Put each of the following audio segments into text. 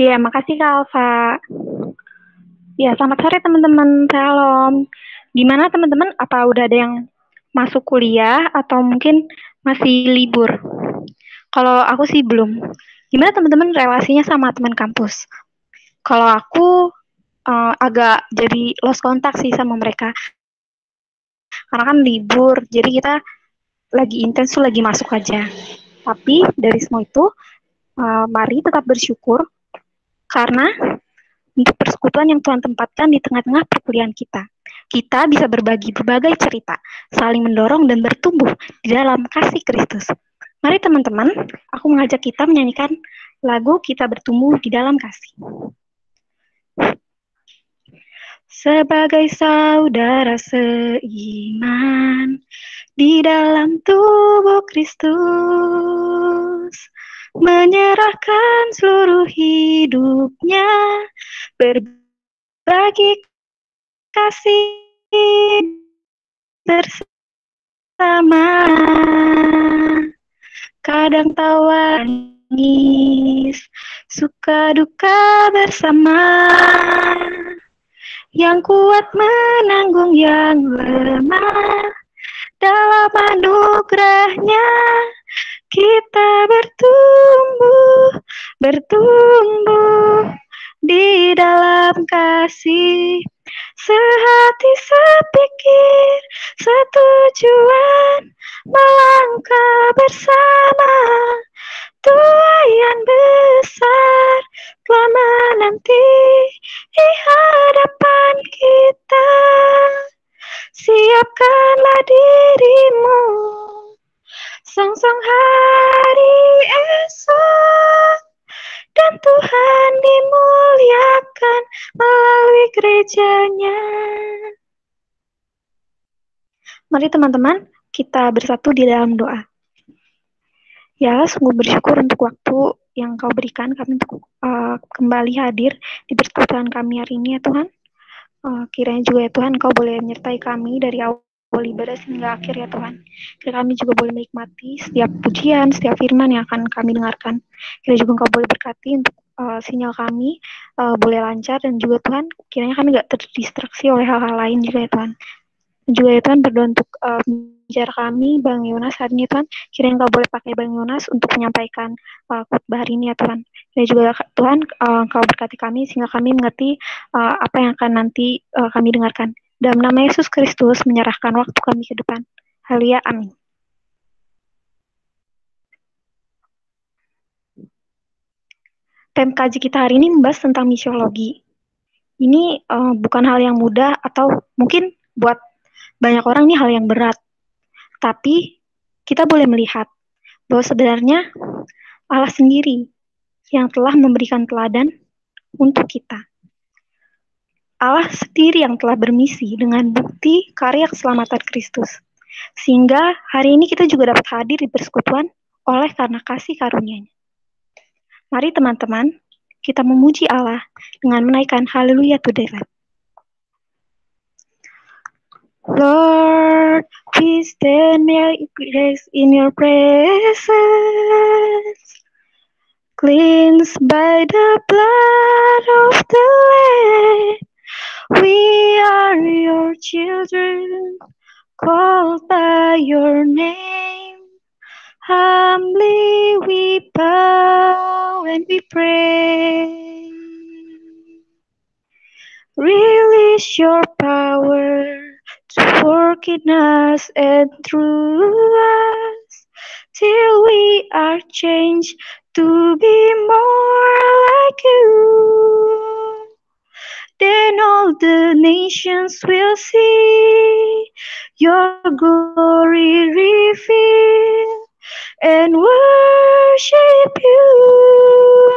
Iya, makasih Kak Alfa. Ya, selamat sore teman-teman. Salam. Gimana teman-teman? Apa udah ada yang masuk kuliah atau mungkin masih libur? Kalau aku sih belum. Gimana teman-teman relasinya sama teman kampus? Kalau aku uh, agak jadi lost kontak sih sama mereka. Karena kan libur, jadi kita lagi intens lagi masuk aja. Tapi dari semua itu, Eh, mari tetap bersyukur karena untuk persekutuan yang Tuhan tempatkan di tengah-tengah perkuliahan kita. Kita bisa berbagi berbagai cerita, saling mendorong dan bertumbuh di dalam kasih Kristus. Mari teman-teman, aku mengajak kita menyanyikan lagu Kita Bertumbuh di Dalam Kasih. Sebagai saudara seiman di dalam tubuh Kristus menyerahkan seluruh hidupnya berbagi kasih bersama kadang tawa nangis suka duka bersama yang kuat menanggung yang lemah dalam anugerahnya kita bertumbuh, bertumbuh di dalam kasih. Sehati sepikir, setujuan melangkah bersama. Tuhan yang besar telah menanti di hadapan kita siapkanlah dirimu sang sang hari esok Dan Tuhan dimuliakan melalui gerejanya Mari teman-teman kita bersatu di dalam doa Ya, sungguh bersyukur untuk waktu yang kau berikan kami untuk uh, kembali hadir di persekutuan kami hari ini ya Tuhan. Uh, kiranya juga ya Tuhan Kau boleh menyertai kami dari awal ibadah hingga akhir ya Tuhan. Kita kami juga boleh menikmati setiap pujian, setiap firman yang akan kami dengarkan. Kita juga Engkau boleh berkati untuk uh, sinyal kami uh, boleh lancar dan juga Tuhan kiranya kami gak terdistraksi oleh hal-hal lain juga ya Tuhan juga ya Tuhan berdoa untuk uh, kami Bang Yonas hari ini Tuhan kiranya Engkau boleh pakai Bang Yonas untuk menyampaikan uh, khutbah hari ini ya Tuhan dan juga Tuhan uh, eh, berkati kami sehingga kami mengerti uh, apa yang akan nanti uh, kami dengarkan dalam nama Yesus Kristus menyerahkan waktu kami ke depan halia amin Tema kaji kita hari ini membahas tentang misiologi. Ini uh, bukan hal yang mudah atau mungkin buat banyak orang ini hal yang berat. Tapi kita boleh melihat bahwa sebenarnya Allah sendiri yang telah memberikan teladan untuk kita. Allah sendiri yang telah bermisi dengan bukti karya keselamatan Kristus. Sehingga hari ini kita juga dapat hadir di persekutuan oleh karena kasih karunia-Nya. Mari teman-teman, kita memuji Allah dengan menaikkan haleluya to the Lord, please stand me grace in your presence. Cleansed by the blood of the Lamb, we are your children, called by your name. Humbly we bow and we pray. Release your power working us and through us till we are changed to be more like you. Then all the nations will see your glory revealed and worship you.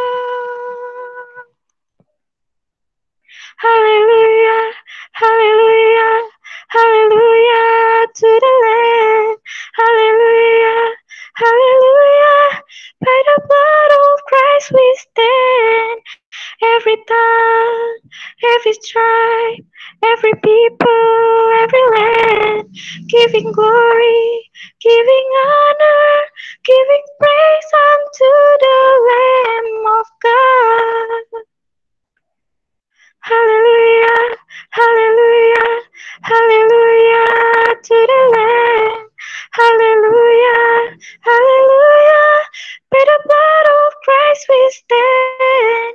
Hallelujah, hallelujah. Hallelujah to the Lamb. Hallelujah, hallelujah. By the blood of Christ we stand. Every tongue, every tribe, every people, every land, giving glory, giving honor, giving praise unto the Lamb of God. Hallelujah, hallelujah, hallelujah to the Lamb. Hallelujah, hallelujah. By the blood of Christ we stand.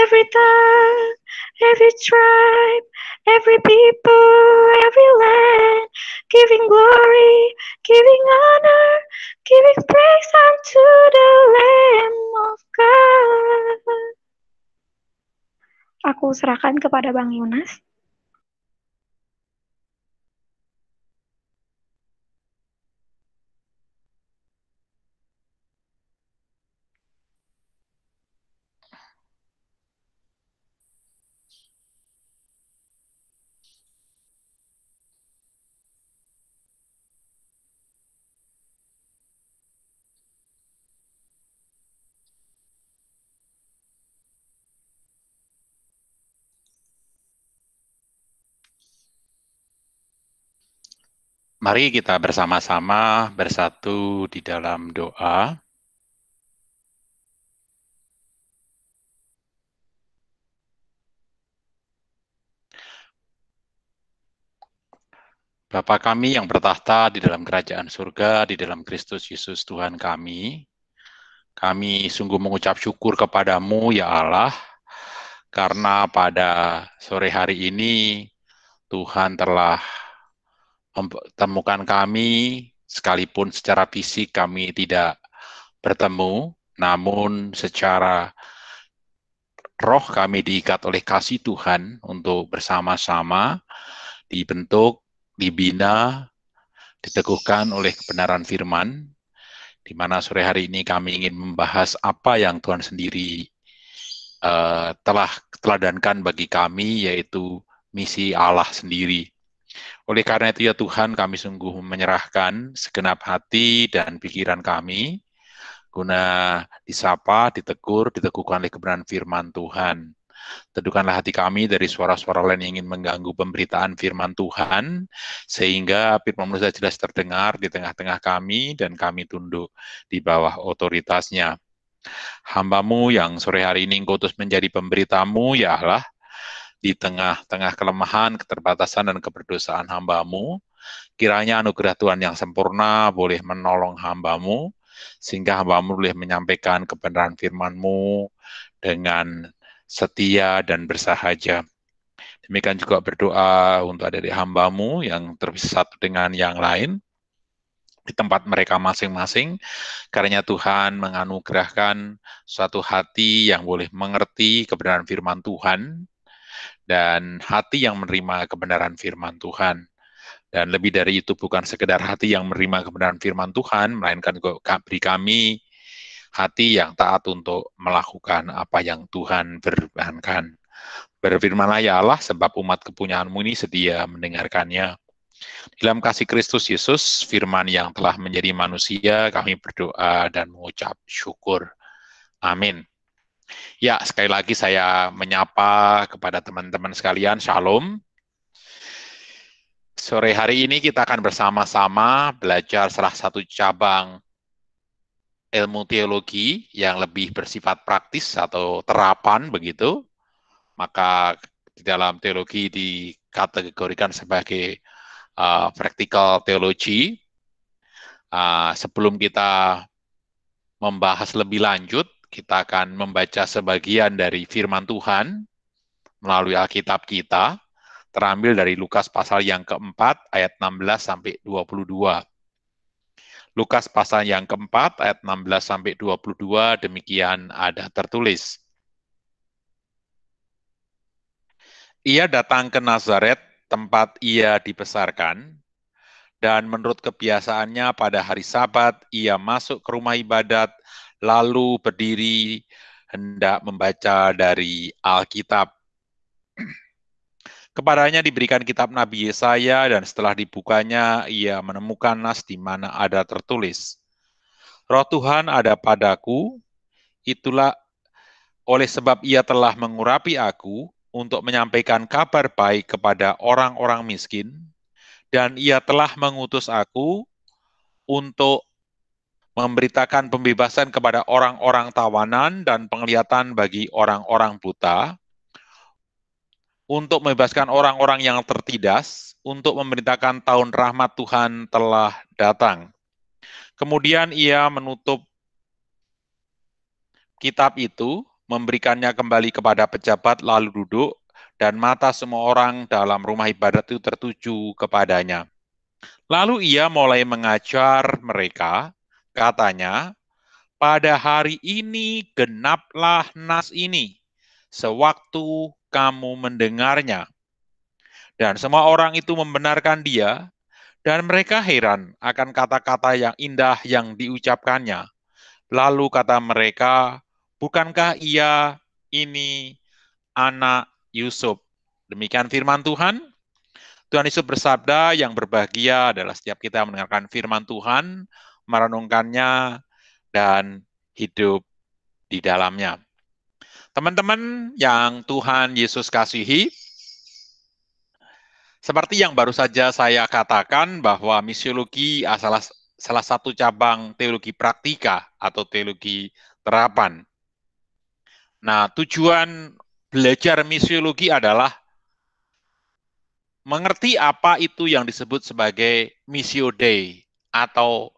Every tongue, every tribe, every people, every land, giving glory, giving honor, giving praise unto the Lamb of God. aku serahkan kepada Bang Yunas. Mari kita bersama-sama bersatu di dalam doa. Bapa kami yang bertahta di dalam kerajaan surga, di dalam Kristus Yesus Tuhan kami, kami sungguh mengucap syukur kepadamu ya Allah, karena pada sore hari ini Tuhan telah temukan kami, sekalipun secara fisik kami tidak bertemu, namun secara roh kami diikat oleh kasih Tuhan untuk bersama-sama dibentuk, dibina, diteguhkan oleh kebenaran firman, di mana sore hari ini kami ingin membahas apa yang Tuhan sendiri uh, telah teladankan bagi kami, yaitu misi Allah sendiri oleh karena itu ya Tuhan kami sungguh menyerahkan segenap hati dan pikiran kami guna disapa, ditegur, diteguhkan oleh kebenaran firman Tuhan. Teduhkanlah hati kami dari suara-suara lain yang ingin mengganggu pemberitaan firman Tuhan, sehingga firman manusia jelas terdengar di tengah-tengah kami dan kami tunduk di bawah otoritasnya. Hambamu yang sore hari ini engkau menjadi pemberitamu, ya Allah, di tengah-tengah kelemahan, keterbatasan, dan keberdosaan hambamu, kiranya anugerah Tuhan yang sempurna boleh menolong hambamu, sehingga hambamu boleh menyampaikan kebenaran firmanmu dengan setia dan bersahaja. Demikian juga berdoa untuk adik hambamu yang terpisah dengan yang lain, di tempat mereka masing-masing. Karena Tuhan menganugerahkan suatu hati yang boleh mengerti kebenaran firman Tuhan dan hati yang menerima kebenaran firman Tuhan. Dan lebih dari itu bukan sekedar hati yang menerima kebenaran firman Tuhan, melainkan beri kami hati yang taat untuk melakukan apa yang Tuhan berbahankan. Berfirmanlah ya Allah, sebab umat kepunyaanmu ini sedia mendengarkannya. Dalam kasih Kristus Yesus, firman yang telah menjadi manusia, kami berdoa dan mengucap syukur. Amin. Ya, sekali lagi saya menyapa kepada teman-teman sekalian, Shalom. Sore hari ini kita akan bersama-sama belajar salah satu cabang ilmu teologi yang lebih bersifat praktis atau terapan begitu. Maka di dalam teologi dikategorikan sebagai uh, practical theology. Uh, sebelum kita membahas lebih lanjut, kita akan membaca sebagian dari firman Tuhan melalui Alkitab kita, terambil dari Lukas pasal yang keempat ayat 16 sampai 22. Lukas pasal yang keempat ayat 16 sampai 22 demikian ada tertulis. Ia datang ke Nazaret, tempat ia dibesarkan, dan menurut kebiasaannya pada hari Sabat ia masuk ke rumah ibadat lalu berdiri hendak membaca dari Alkitab. Kepadanya diberikan kitab Nabi Yesaya dan setelah dibukanya ia menemukan nas di mana ada tertulis. Roh Tuhan ada padaku, itulah oleh sebab ia telah mengurapi aku untuk menyampaikan kabar baik kepada orang-orang miskin, dan ia telah mengutus aku untuk memberitakan pembebasan kepada orang-orang tawanan dan penglihatan bagi orang-orang buta, untuk membebaskan orang-orang yang tertidas untuk memberitakan tahun rahmat Tuhan telah datang. Kemudian ia menutup kitab itu, memberikannya kembali kepada pejabat lalu duduk, dan mata semua orang dalam rumah ibadat itu tertuju kepadanya. Lalu ia mulai mengajar mereka Katanya, pada hari ini genaplah nas ini, sewaktu kamu mendengarnya. Dan semua orang itu membenarkan dia, dan mereka heran akan kata-kata yang indah yang diucapkannya. Lalu kata mereka, bukankah ia ini anak Yusuf? Demikian firman Tuhan. Tuhan Yesus bersabda yang berbahagia adalah setiap kita mendengarkan firman Tuhan, merenungkannya, dan hidup di dalamnya. Teman-teman yang Tuhan Yesus kasihi, seperti yang baru saja saya katakan bahwa misiologi adalah salah satu cabang teologi praktika atau teologi terapan. Nah, tujuan belajar misiologi adalah mengerti apa itu yang disebut sebagai misio dei atau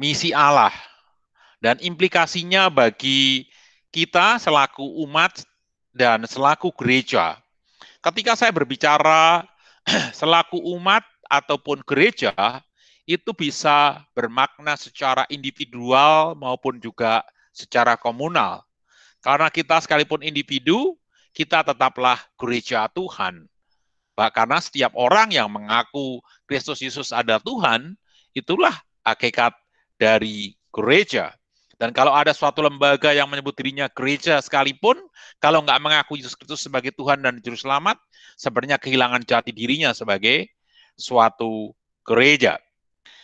misi Allah dan implikasinya bagi kita selaku umat dan selaku gereja. Ketika saya berbicara selaku umat ataupun gereja, itu bisa bermakna secara individual maupun juga secara komunal. Karena kita sekalipun individu, kita tetaplah gereja Tuhan. Karena setiap orang yang mengaku Kristus Yesus adalah Tuhan, itulah hakikat dari gereja. Dan kalau ada suatu lembaga yang menyebut dirinya gereja sekalipun, kalau nggak mengaku Yesus Kristus sebagai Tuhan dan Juru Selamat, sebenarnya kehilangan jati dirinya sebagai suatu gereja.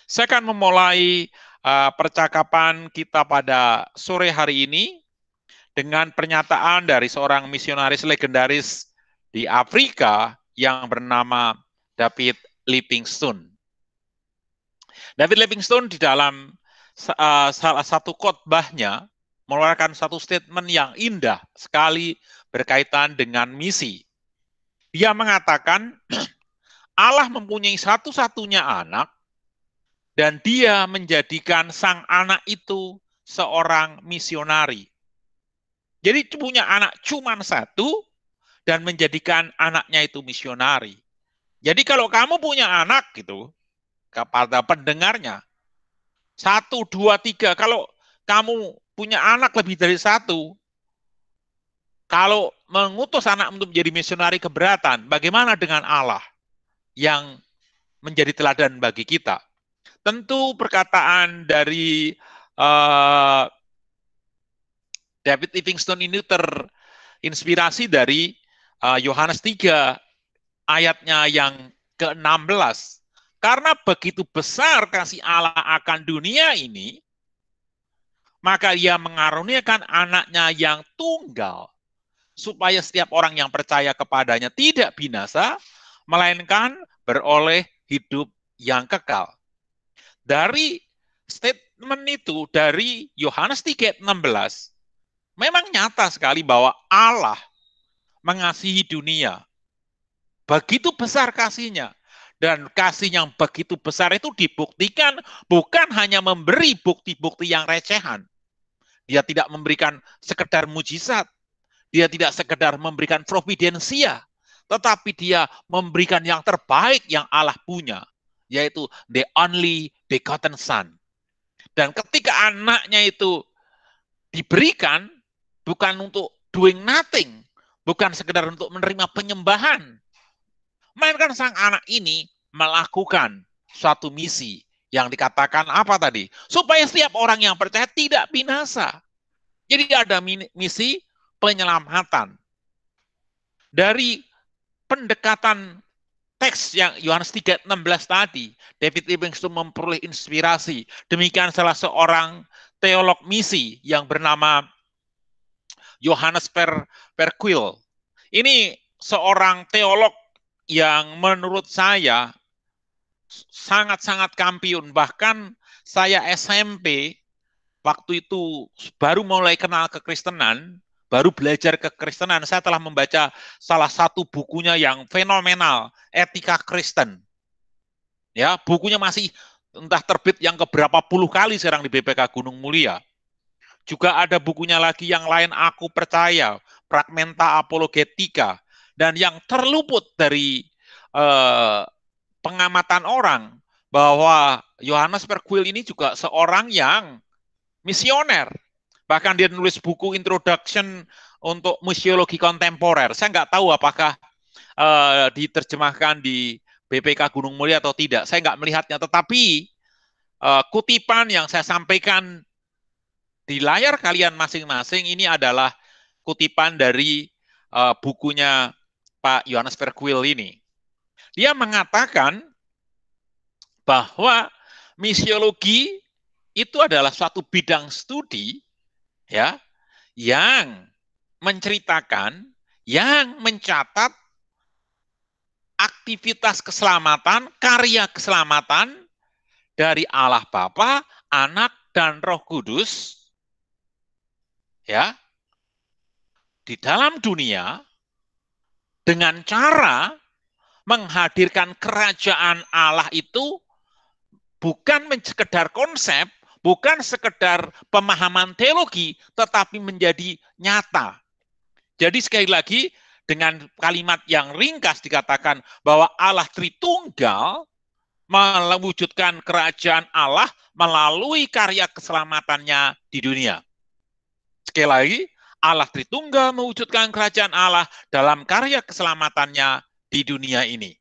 Saya akan memulai uh, percakapan kita pada sore hari ini dengan pernyataan dari seorang misionaris legendaris di Afrika yang bernama David Livingstone. David Livingstone di dalam Eh, salah satu khotbahnya mengeluarkan satu statement yang indah sekali berkaitan dengan misi. Dia mengatakan Allah mempunyai satu-satunya anak dan dia menjadikan sang anak itu seorang misionari. Jadi punya anak cuma satu dan menjadikan anaknya itu misionari. Jadi kalau kamu punya anak gitu kepada pendengarnya, satu, dua, tiga. Kalau kamu punya anak lebih dari satu, kalau mengutus anak untuk menjadi misionari keberatan, bagaimana dengan Allah yang menjadi teladan bagi kita? Tentu perkataan dari uh, David Livingstone ini terinspirasi dari eh, Yohanes uh, 3 ayatnya yang ke-16 karena begitu besar kasih Allah akan dunia ini, maka ia mengaruniakan anaknya yang tunggal, supaya setiap orang yang percaya kepadanya tidak binasa, melainkan beroleh hidup yang kekal. Dari statement itu, dari Yohanes 3:16, memang nyata sekali bahwa Allah mengasihi dunia. Begitu besar kasihnya, dan kasih yang begitu besar itu dibuktikan bukan hanya memberi bukti-bukti yang recehan. Dia tidak memberikan sekedar mujizat. Dia tidak sekedar memberikan providensia. Tetapi dia memberikan yang terbaik yang Allah punya. Yaitu the only begotten son. Dan ketika anaknya itu diberikan, bukan untuk doing nothing. Bukan sekedar untuk menerima penyembahan Mainkan sang anak ini melakukan suatu misi yang dikatakan apa tadi? Supaya setiap orang yang percaya tidak binasa. Jadi ada misi penyelamatan. Dari pendekatan teks yang Yohanes 3:16 tadi, David Livingstone memperoleh inspirasi. Demikian salah seorang teolog misi yang bernama Yohanes per Perquil. Ini seorang teolog yang menurut saya sangat-sangat kampiun. Bahkan saya SMP waktu itu baru mulai kenal kekristenan, baru belajar kekristenan, saya telah membaca salah satu bukunya yang fenomenal, Etika Kristen. Ya, bukunya masih entah terbit yang keberapa puluh kali sekarang di BPK Gunung Mulia. Juga ada bukunya lagi yang lain aku percaya, Fragmenta Apologetika dan yang terluput dari eh, pengamatan orang bahwa Yohanes Perkuil ini juga seorang yang misioner. Bahkan dia nulis buku introduction untuk museologi kontemporer. Saya nggak tahu apakah eh, diterjemahkan di BPK Gunung Mulia atau tidak. Saya nggak melihatnya, tetapi eh, kutipan yang saya sampaikan di layar kalian masing-masing ini adalah kutipan dari uh, bukunya Pak Yohanes Verquil ini. Dia mengatakan bahwa misiologi itu adalah suatu bidang studi ya yang menceritakan, yang mencatat aktivitas keselamatan, karya keselamatan dari Allah Bapa, Anak dan Roh Kudus ya di dalam dunia dengan cara menghadirkan kerajaan Allah itu bukan sekedar konsep, bukan sekedar pemahaman teologi, tetapi menjadi nyata. Jadi sekali lagi, dengan kalimat yang ringkas dikatakan bahwa Allah Tritunggal mewujudkan kerajaan Allah melalui karya keselamatannya di dunia. Sekali lagi, Allah Tritunggal mewujudkan kerajaan Allah dalam karya keselamatannya di dunia ini.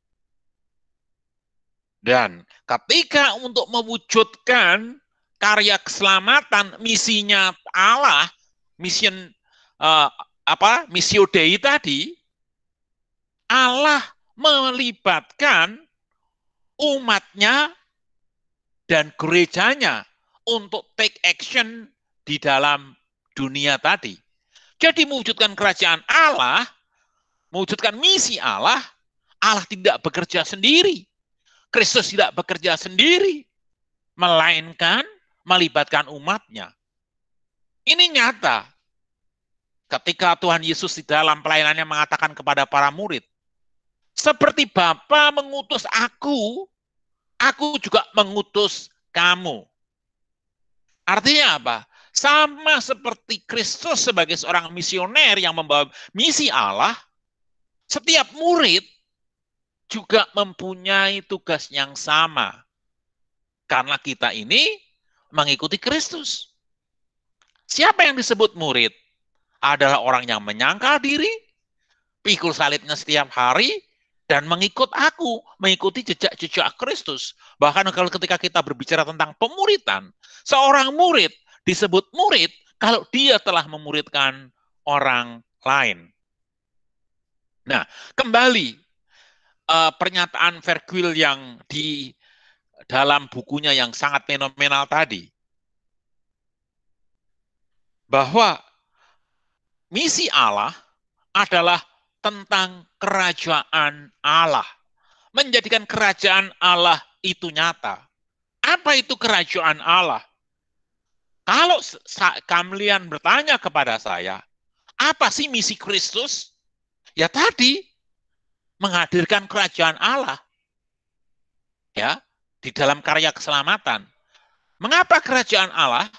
Dan ketika untuk mewujudkan karya keselamatan misinya Allah, mission uh, apa misio Dei tadi, Allah melibatkan umatnya dan gerejanya untuk take action di dalam dunia tadi. Jadi mewujudkan kerajaan Allah, mewujudkan misi Allah, Allah tidak bekerja sendiri. Kristus tidak bekerja sendiri. Melainkan melibatkan umatnya. Ini nyata. Ketika Tuhan Yesus di dalam pelayanannya mengatakan kepada para murid, seperti Bapa mengutus aku, aku juga mengutus kamu. Artinya apa? Sama seperti Kristus sebagai seorang misioner yang membawa misi Allah, setiap murid juga mempunyai tugas yang sama. Karena kita ini mengikuti Kristus. Siapa yang disebut murid? Adalah orang yang menyangkal diri, pikul salibnya setiap hari, dan mengikut aku, mengikuti jejak-jejak Kristus. Bahkan kalau ketika kita berbicara tentang pemuritan, seorang murid disebut murid kalau dia telah memuridkan orang lain. Nah, kembali eh, pernyataan Verquil yang di dalam bukunya yang sangat fenomenal tadi bahwa misi Allah adalah tentang kerajaan Allah. Menjadikan kerajaan Allah itu nyata. Apa itu kerajaan Allah? Kalau kalian bertanya kepada saya, apa sih misi Kristus? Ya tadi menghadirkan kerajaan Allah. Ya, di dalam karya keselamatan. Mengapa kerajaan Allah?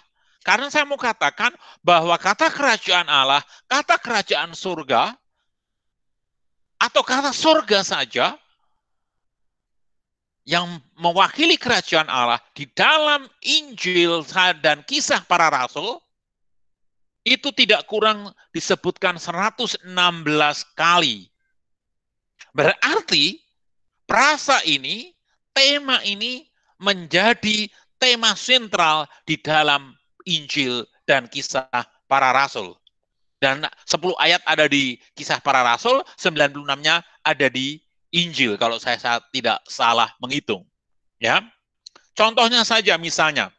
Karena saya mau katakan bahwa kata kerajaan Allah, kata kerajaan surga, atau kata surga saja, yang mewakili kerajaan Allah di dalam Injil dan kisah para rasul itu tidak kurang disebutkan 116 kali. Berarti prasa ini, tema ini menjadi tema sentral di dalam Injil dan kisah para rasul. Dan 10 ayat ada di kisah para rasul, 96-nya ada di Injil kalau saya tidak salah menghitung. Ya. Contohnya saja misalnya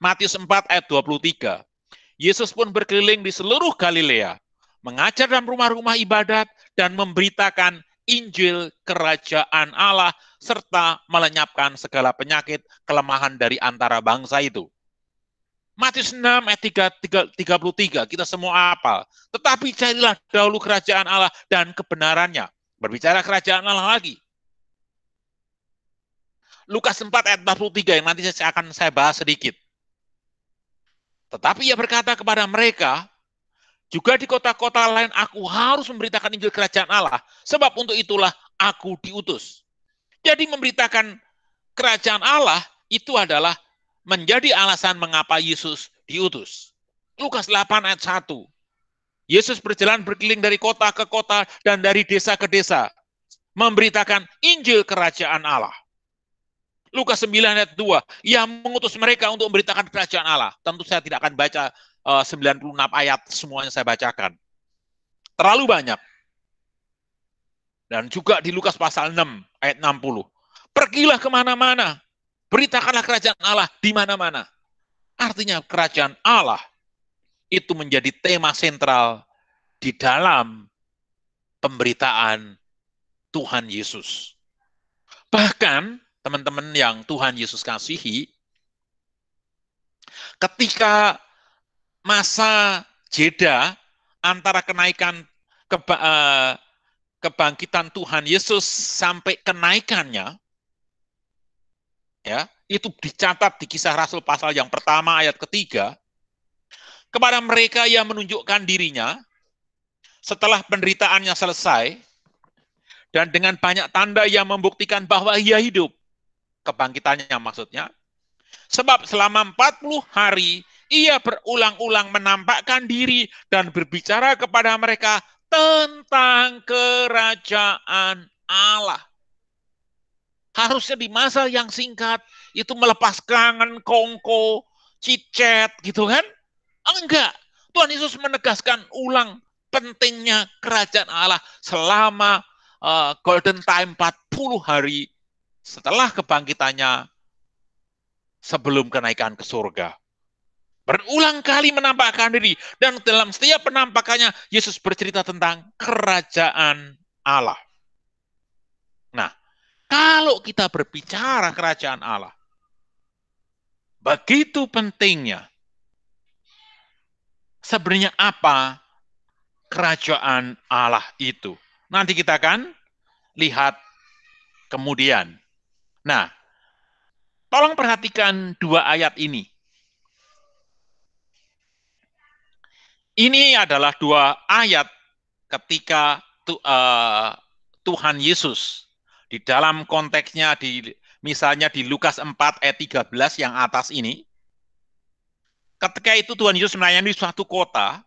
Matius 4 ayat 23. Yesus pun berkeliling di seluruh Galilea, mengajar dalam rumah-rumah ibadat dan memberitakan Injil kerajaan Allah serta melenyapkan segala penyakit kelemahan dari antara bangsa itu. Matius 6 ayat 3, 3, 33, kita semua apal. Tetapi carilah dahulu kerajaan Allah dan kebenarannya, Berbicara kerajaan Allah lagi. Lukas 4 ayat 43 yang nanti saya akan saya bahas sedikit. Tetapi ia berkata kepada mereka, juga di kota-kota lain aku harus memberitakan Injil Kerajaan Allah, sebab untuk itulah aku diutus. Jadi memberitakan Kerajaan Allah itu adalah menjadi alasan mengapa Yesus diutus. Lukas 8 ayat 1. Yesus berjalan berkeliling dari kota ke kota dan dari desa ke desa, memberitakan Injil Kerajaan Allah. Lukas 9 ayat 2, ia mengutus mereka untuk memberitakan kerajaan Allah. Tentu saya tidak akan baca eh, uh, 96 ayat semuanya saya bacakan. Terlalu banyak. Dan juga di Lukas pasal 6 ayat 60. Pergilah kemana-mana, beritakanlah kerajaan Allah di mana-mana. Artinya kerajaan Allah itu menjadi tema sentral di dalam pemberitaan Tuhan Yesus. Bahkan teman-teman yang Tuhan Yesus kasihi, ketika masa jeda antara kenaikan keba, eh, kebangkitan Tuhan Yesus sampai kenaikannya, ya itu dicatat di kisah Rasul pasal yang pertama ayat ketiga, kepada mereka yang menunjukkan dirinya setelah penderitaannya selesai dan dengan banyak tanda yang membuktikan bahwa ia hidup kebangkitannya maksudnya sebab selama 40 hari ia berulang-ulang menampakkan diri dan berbicara kepada mereka tentang kerajaan Allah harusnya di masa yang singkat itu melepas kangen kongko cicet gitu kan Oh, enggak. Tuhan Yesus menegaskan ulang pentingnya kerajaan Allah selama uh, golden time 40 hari setelah kebangkitannya sebelum kenaikan ke surga. Berulang kali menampakkan diri dan dalam setiap penampakannya Yesus bercerita tentang kerajaan Allah. Nah, kalau kita berbicara kerajaan Allah, begitu pentingnya sebenarnya apa kerajaan Allah itu. Nanti kita akan lihat kemudian. Nah, tolong perhatikan dua ayat ini. Ini adalah dua ayat ketika eh, Tuhan Yesus di dalam konteksnya di misalnya di Lukas 4 ayat e 13 yang atas ini Ketika itu Tuhan Yesus melayani suatu kota,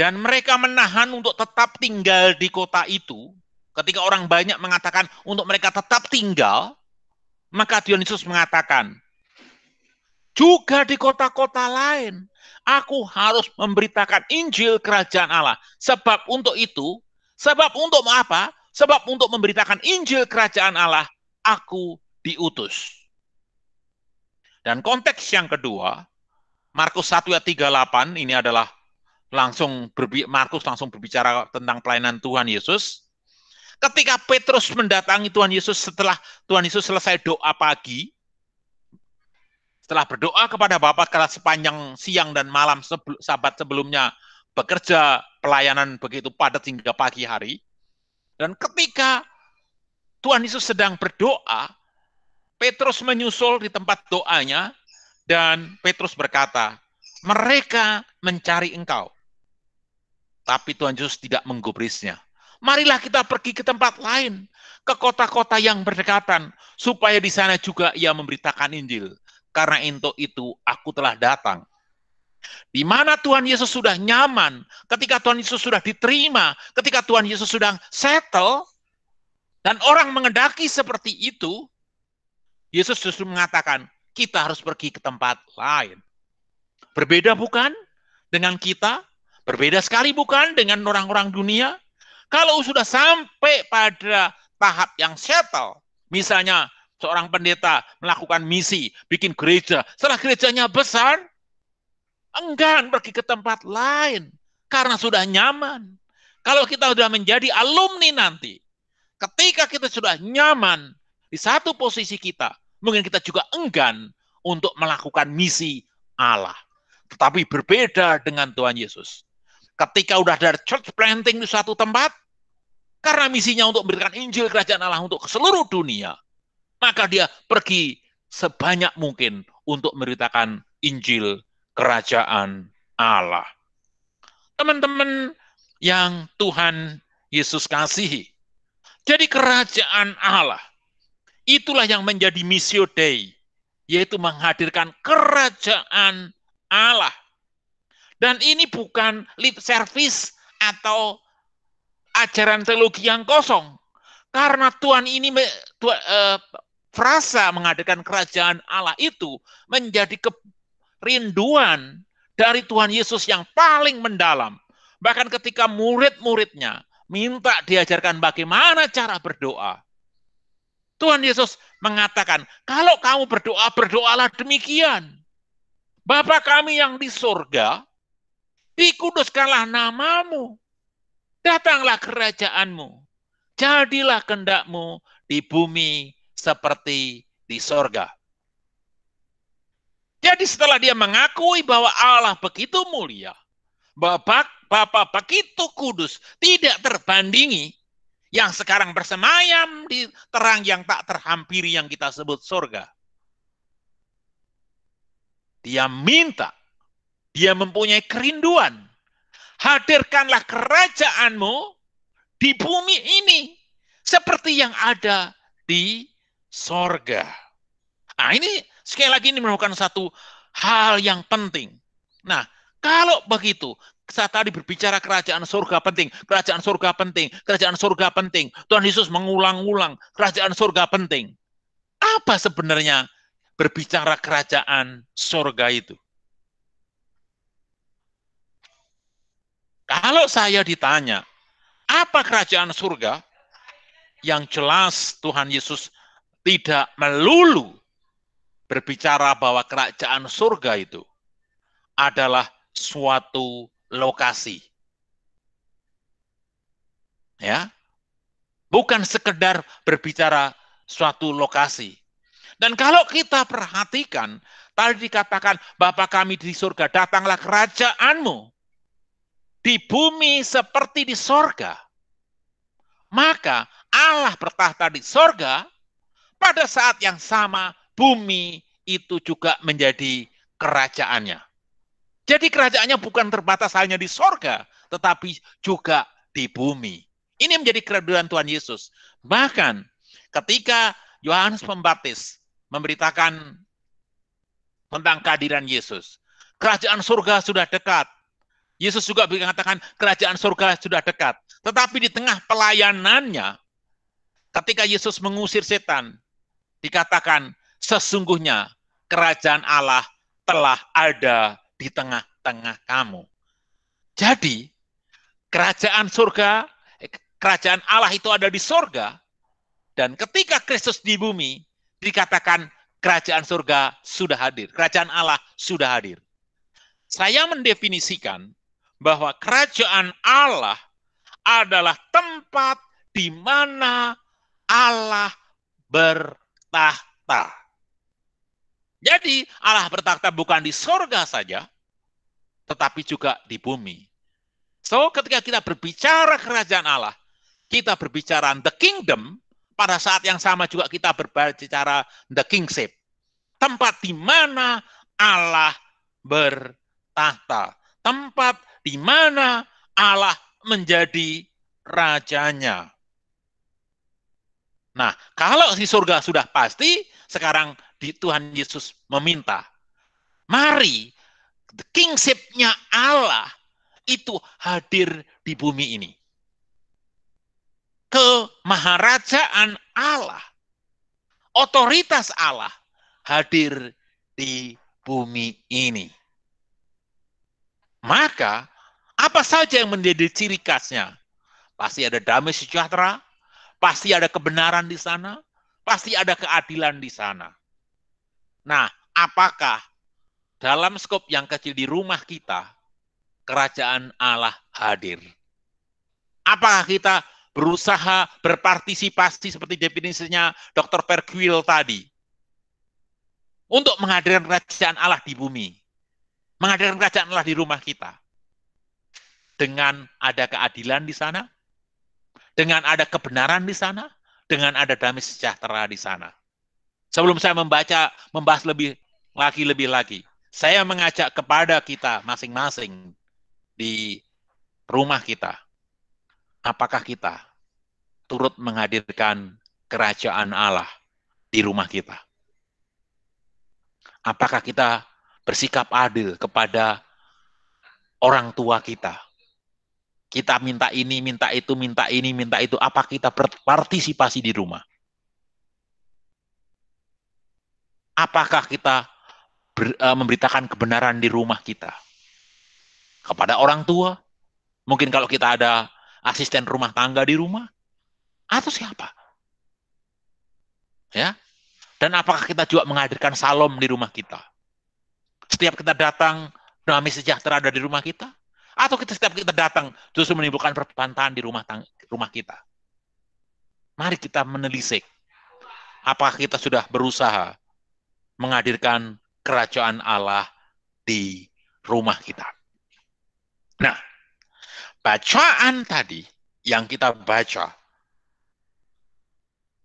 dan mereka menahan untuk tetap tinggal di kota itu, ketika orang banyak mengatakan untuk mereka tetap tinggal, maka Tuhan Yesus mengatakan, juga di kota-kota lain, aku harus memberitakan Injil Kerajaan Allah. Sebab untuk itu, sebab untuk apa? Sebab untuk memberitakan Injil Kerajaan Allah, aku diutus. Dan konteks yang kedua, Markus 1 ayat 38 ini adalah langsung Markus langsung berbicara tentang pelayanan Tuhan Yesus. Ketika Petrus mendatangi Tuhan Yesus setelah Tuhan Yesus selesai doa pagi, setelah berdoa kepada Bapa karena sepanjang siang dan malam sebelum, sabat sebelumnya bekerja pelayanan begitu padat hingga pagi hari. Dan ketika Tuhan Yesus sedang berdoa, Petrus menyusul di tempat doanya, dan Petrus berkata, mereka mencari engkau. Tapi Tuhan Yesus tidak menggubrisnya. Marilah kita pergi ke tempat lain, ke kota-kota yang berdekatan, supaya di sana juga ia memberitakan Injil. Karena untuk itu aku telah datang. Di mana Tuhan Yesus sudah nyaman, ketika Tuhan Yesus sudah diterima, ketika Tuhan Yesus sudah settle, dan orang mengendaki seperti itu, Yesus justru mengatakan, kita harus pergi ke tempat lain. Berbeda bukan dengan kita? Berbeda sekali bukan dengan orang-orang dunia? Kalau sudah sampai pada tahap yang settle, misalnya seorang pendeta melakukan misi, bikin gereja, setelah gerejanya besar, enggan pergi ke tempat lain karena sudah nyaman. Kalau kita sudah menjadi alumni nanti, ketika kita sudah nyaman di satu posisi kita, mungkin kita juga enggan untuk melakukan misi Allah. Tetapi berbeda dengan Tuhan Yesus. Ketika sudah ada church planting di suatu tempat, karena misinya untuk memberikan Injil Kerajaan Allah untuk seluruh dunia, maka dia pergi sebanyak mungkin untuk memberitakan Injil Kerajaan Allah. Teman-teman yang Tuhan Yesus kasihi. Jadi kerajaan Allah Itulah yang menjadi misio Dei, yaitu menghadirkan kerajaan Allah. Dan ini bukan lip service atau ajaran teologi yang kosong. Karena Tuhan ini Tuhan, eh, frasa menghadirkan kerajaan Allah itu menjadi kerinduan dari Tuhan Yesus yang paling mendalam. Bahkan ketika murid-muridnya minta diajarkan bagaimana cara berdoa, Tuhan Yesus mengatakan, kalau kamu berdoa, berdoalah demikian. Bapa kami yang di surga, dikuduskanlah namamu. Datanglah kerajaanmu. Jadilah kendakmu di bumi seperti di sorga. Jadi setelah dia mengakui bahwa Allah begitu mulia, bahwa Bapak begitu kudus, tidak terbandingi, yang sekarang bersemayam di terang yang tak terhampiri yang kita sebut surga. Dia minta, dia mempunyai kerinduan. Hadirkanlah kerajaanmu di bumi ini seperti yang ada di sorga. Nah ini sekali lagi ini merupakan satu hal yang penting. Nah kalau begitu, saya tadi berbicara kerajaan surga penting, kerajaan surga penting, kerajaan surga penting. Tuhan Yesus mengulang-ulang kerajaan surga penting. Apa sebenarnya berbicara kerajaan surga itu? Kalau saya ditanya, apa kerajaan surga? Yang jelas Tuhan Yesus tidak melulu berbicara bahwa kerajaan surga itu adalah suatu lokasi. Ya. Bukan sekedar berbicara suatu lokasi. Dan kalau kita perhatikan, tadi dikatakan, Bapak kami di surga, datanglah kerajaanmu di bumi seperti di sorga. Maka Allah bertahta di sorga, pada saat yang sama bumi itu juga menjadi kerajaannya. Jadi kerajaannya bukan terbatas hanya di sorga, tetapi juga di bumi. Ini menjadi keraduan Tuhan Yesus. Bahkan ketika Yohanes Pembaptis memberitakan tentang kehadiran Yesus, kerajaan surga sudah dekat. Yesus juga mengatakan kerajaan surga sudah dekat. Tetapi di tengah pelayanannya, ketika Yesus mengusir setan, dikatakan sesungguhnya kerajaan Allah telah ada di tengah-tengah kamu. Jadi, kerajaan surga, eh, kerajaan Allah itu ada di surga, dan ketika Kristus di bumi, dikatakan kerajaan surga sudah hadir, kerajaan Allah sudah hadir. Saya mendefinisikan bahwa kerajaan Allah adalah tempat di mana Allah bertahta. Jadi Allah bertakhta bukan di sorga saja, tetapi juga di bumi. So, ketika kita berbicara kerajaan Allah, kita berbicara the kingdom, pada saat yang sama juga kita berbicara the kingship. Tempat di mana Allah bertahta. Tempat di mana Allah menjadi rajanya. Nah, kalau di surga sudah pasti, sekarang di Tuhan Yesus meminta, mari kingshipnya Allah itu hadir di bumi ini. Kemaharajaan Allah, otoritas Allah hadir di bumi ini. Maka apa saja yang menjadi ciri khasnya? Pasti ada damai sejahtera, pasti ada kebenaran di sana, pasti ada keadilan di sana. Nah, apakah dalam skop yang kecil di rumah kita, kerajaan Allah hadir. Apakah kita berusaha berpartisipasi seperti definisinya Dr. Perquil tadi? Untuk menghadirkan kerajaan Allah di bumi. Menghadirkan kerajaan Allah di rumah kita. Dengan ada keadilan di sana, dengan ada kebenaran di sana, dengan ada damai sejahtera di sana. Sebelum saya membaca, membahas lebih lagi lebih lagi. Saya mengajak kepada kita masing-masing di rumah kita. Apakah kita turut menghadirkan kerajaan Allah di rumah kita? Apakah kita bersikap adil kepada orang tua kita? Kita minta ini, minta itu, minta ini, minta itu. Apa kita berpartisipasi di rumah? Apakah kita ber, uh, memberitakan kebenaran di rumah kita. Kepada orang tua, mungkin kalau kita ada asisten rumah tangga di rumah, atau siapa. Ya. Dan apakah kita juga menghadirkan salom di rumah kita? Setiap kita datang, damai sejahtera ada di rumah kita? Atau kita setiap kita datang justru menimbulkan perpantahan di rumah tang rumah kita? Mari kita menelisik apakah kita sudah berusaha menghadirkan kerajaan Allah di rumah kita. Nah, bacaan tadi yang kita baca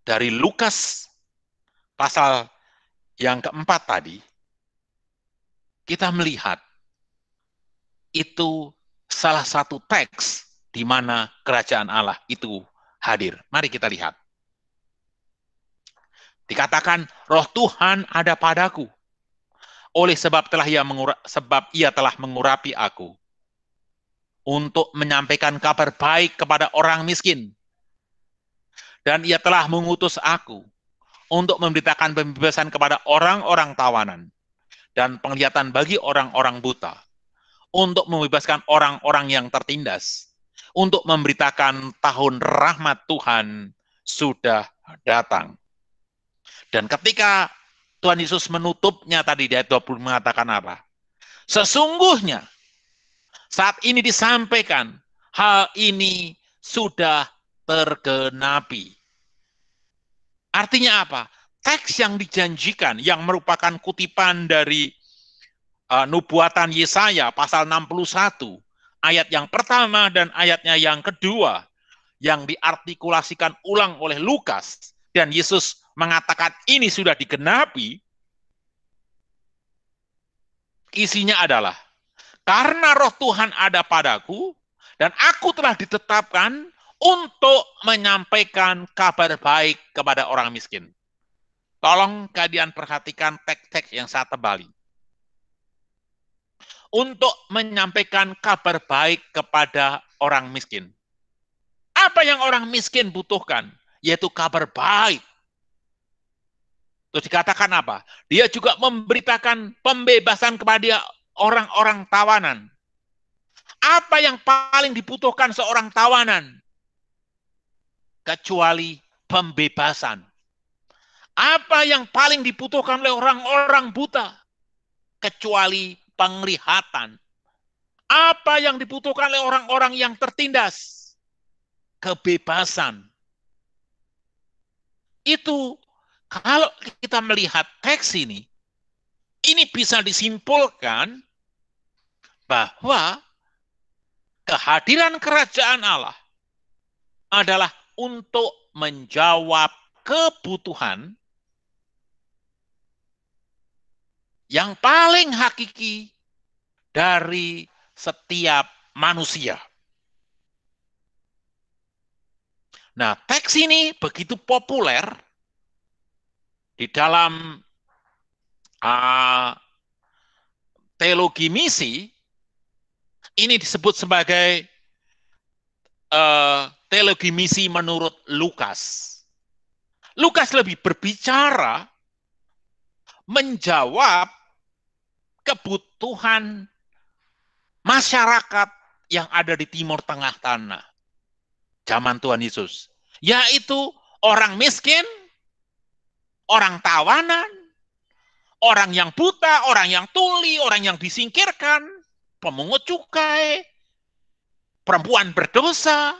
dari Lukas pasal yang keempat tadi, kita melihat itu salah satu teks di mana kerajaan Allah itu hadir. Mari kita lihat. Dikatakan, roh Tuhan ada padaku oleh sebab telah ia mengura, sebab ia telah mengurapi aku untuk menyampaikan kabar baik kepada orang miskin dan ia telah mengutus aku untuk memberitakan pembebasan kepada orang-orang tawanan dan penglihatan bagi orang-orang buta untuk membebaskan orang-orang yang tertindas untuk memberitakan tahun rahmat Tuhan sudah datang. Dan ketika Tuhan Yesus menutupnya tadi di ayat 20 mengatakan apa? Sesungguhnya saat ini disampaikan hal ini sudah tergenapi. Artinya apa? Teks yang dijanjikan yang merupakan kutipan dari uh, nubuatan Yesaya pasal 61 ayat yang pertama dan ayatnya yang kedua yang diartikulasikan ulang oleh Lukas dan Yesus mengatakan ini sudah digenapi, isinya adalah, karena roh Tuhan ada padaku, dan aku telah ditetapkan untuk menyampaikan kabar baik kepada orang miskin. Tolong kalian perhatikan teks-teks yang saya tebali. Untuk menyampaikan kabar baik kepada orang miskin. Apa yang orang miskin butuhkan? Yaitu kabar baik Terus dikatakan apa? Dia juga memberitakan pembebasan kepada orang-orang tawanan. Apa yang paling dibutuhkan seorang tawanan? Kecuali pembebasan. Apa yang paling dibutuhkan oleh orang-orang buta? Kecuali penglihatan. Apa yang dibutuhkan oleh orang-orang yang tertindas? Kebebasan. Itu kalau kita melihat teks ini, ini bisa disimpulkan bahwa kehadiran kerajaan Allah adalah untuk menjawab kebutuhan yang paling hakiki dari setiap manusia. Nah, teks ini begitu populer di dalam uh, teologi misi ini disebut sebagai uh, teologi misi menurut Lukas. Lukas lebih berbicara menjawab kebutuhan masyarakat yang ada di Timur Tengah tanah zaman Tuhan Yesus, yaitu orang miskin orang tawanan, orang yang buta, orang yang tuli, orang yang disingkirkan, pemungut cukai, perempuan berdosa,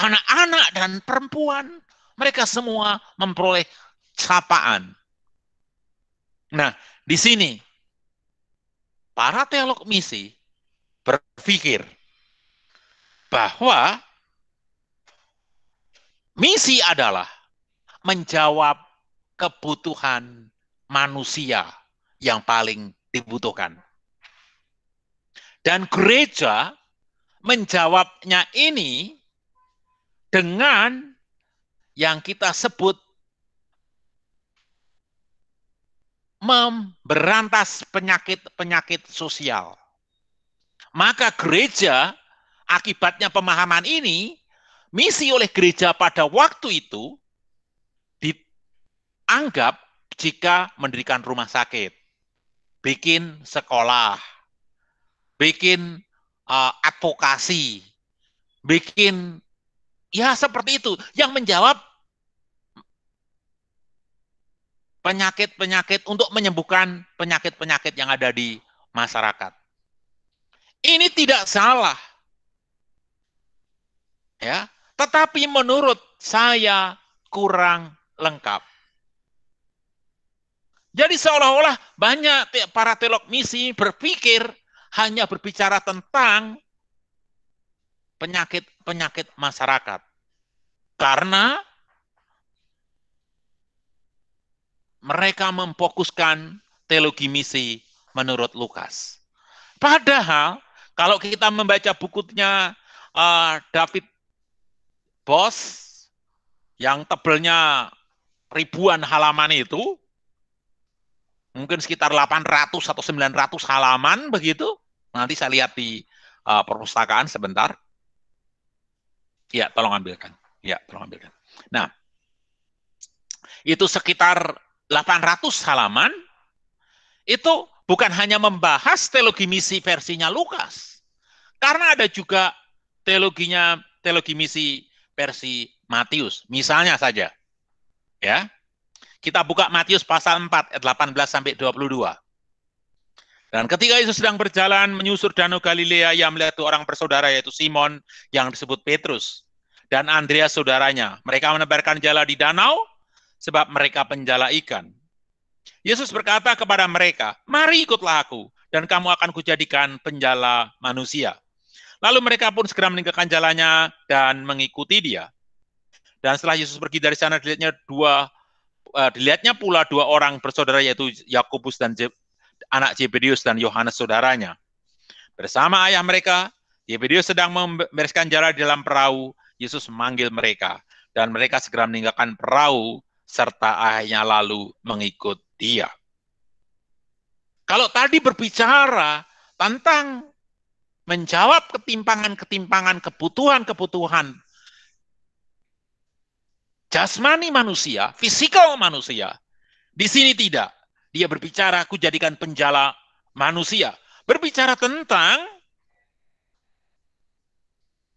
anak-anak dan perempuan, mereka semua memperoleh capaan. Nah, di sini para teolog misi berpikir bahwa misi adalah menjawab kebutuhan manusia yang paling dibutuhkan. Dan gereja menjawabnya ini dengan yang kita sebut memberantas penyakit-penyakit sosial. Maka gereja akibatnya pemahaman ini, misi oleh gereja pada waktu itu anggap jika mendirikan rumah sakit, bikin sekolah, bikin uh, advokasi, bikin ya seperti itu yang menjawab penyakit-penyakit untuk menyembuhkan penyakit-penyakit yang ada di masyarakat. Ini tidak salah. Ya, tetapi menurut saya kurang lengkap. Jadi seolah-olah banyak para teolog misi berpikir hanya berbicara tentang penyakit-penyakit masyarakat. Karena mereka memfokuskan teologi misi menurut Lukas. Padahal kalau kita membaca bukunya uh, David Bos yang tebelnya ribuan halaman itu, mungkin sekitar 800 atau 900 halaman begitu. Nanti saya lihat di uh, perpustakaan sebentar. Ya, tolong ambilkan. Ya, tolong ambilkan. Nah, itu sekitar 800 halaman. Itu bukan hanya membahas teologi misi versinya Lukas. Karena ada juga teologinya teologi misi versi Matius. Misalnya saja. Ya. Kita buka Matius pasal 4 ayat 18 sampai 22. Dan ketika Yesus sedang berjalan menyusur danau Galilea, ia melihat dua orang bersaudara yaitu Simon yang disebut Petrus dan Andreas saudaranya. Mereka menebarkan jala di danau sebab mereka penjala ikan. Yesus berkata kepada mereka, "Mari ikutlah aku dan kamu akan kujadikan penjala manusia." Lalu mereka pun segera meninggalkan jalannya dan mengikuti dia. Dan setelah Yesus pergi dari sana, dilihatnya dua uh, dilihatnya pula dua orang bersaudara yaitu Yakobus dan Je anak Zebedius dan Yohanes saudaranya. Bersama ayah mereka, Zebedius sedang membereskan jalan di dalam perahu. Yesus memanggil mereka dan mereka segera meninggalkan perahu serta ayahnya lalu mengikut dia. Kalau tadi berbicara tentang menjawab ketimpangan-ketimpangan, kebutuhan-kebutuhan jasmani manusia, fisikal manusia. Di sini tidak. Dia berbicara, aku jadikan penjala manusia. Berbicara tentang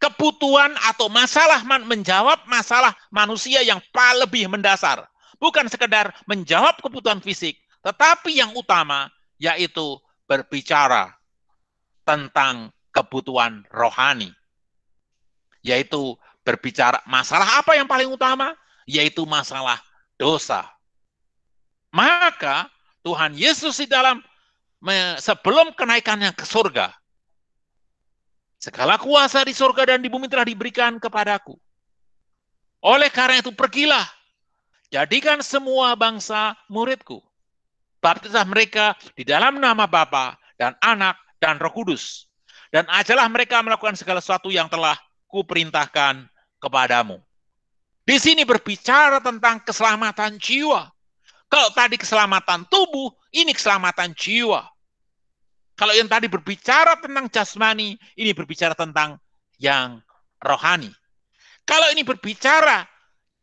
kebutuhan atau masalah menjawab masalah manusia yang paling lebih mendasar. Bukan sekedar menjawab kebutuhan fisik, tetapi yang utama yaitu berbicara tentang kebutuhan rohani. Yaitu berbicara masalah apa yang paling utama? yaitu masalah dosa. Maka Tuhan Yesus di dalam sebelum kenaikannya ke surga, segala kuasa di surga dan di bumi telah diberikan kepadaku. Oleh karena itu pergilah, jadikan semua bangsa muridku. Baptislah mereka di dalam nama Bapa dan Anak dan Roh Kudus. Dan ajalah mereka melakukan segala sesuatu yang telah kuperintahkan kepadamu. Di sini berbicara tentang keselamatan jiwa. Kalau tadi keselamatan tubuh, ini keselamatan jiwa. Kalau yang tadi berbicara tentang jasmani, ini berbicara tentang yang rohani. Kalau ini berbicara,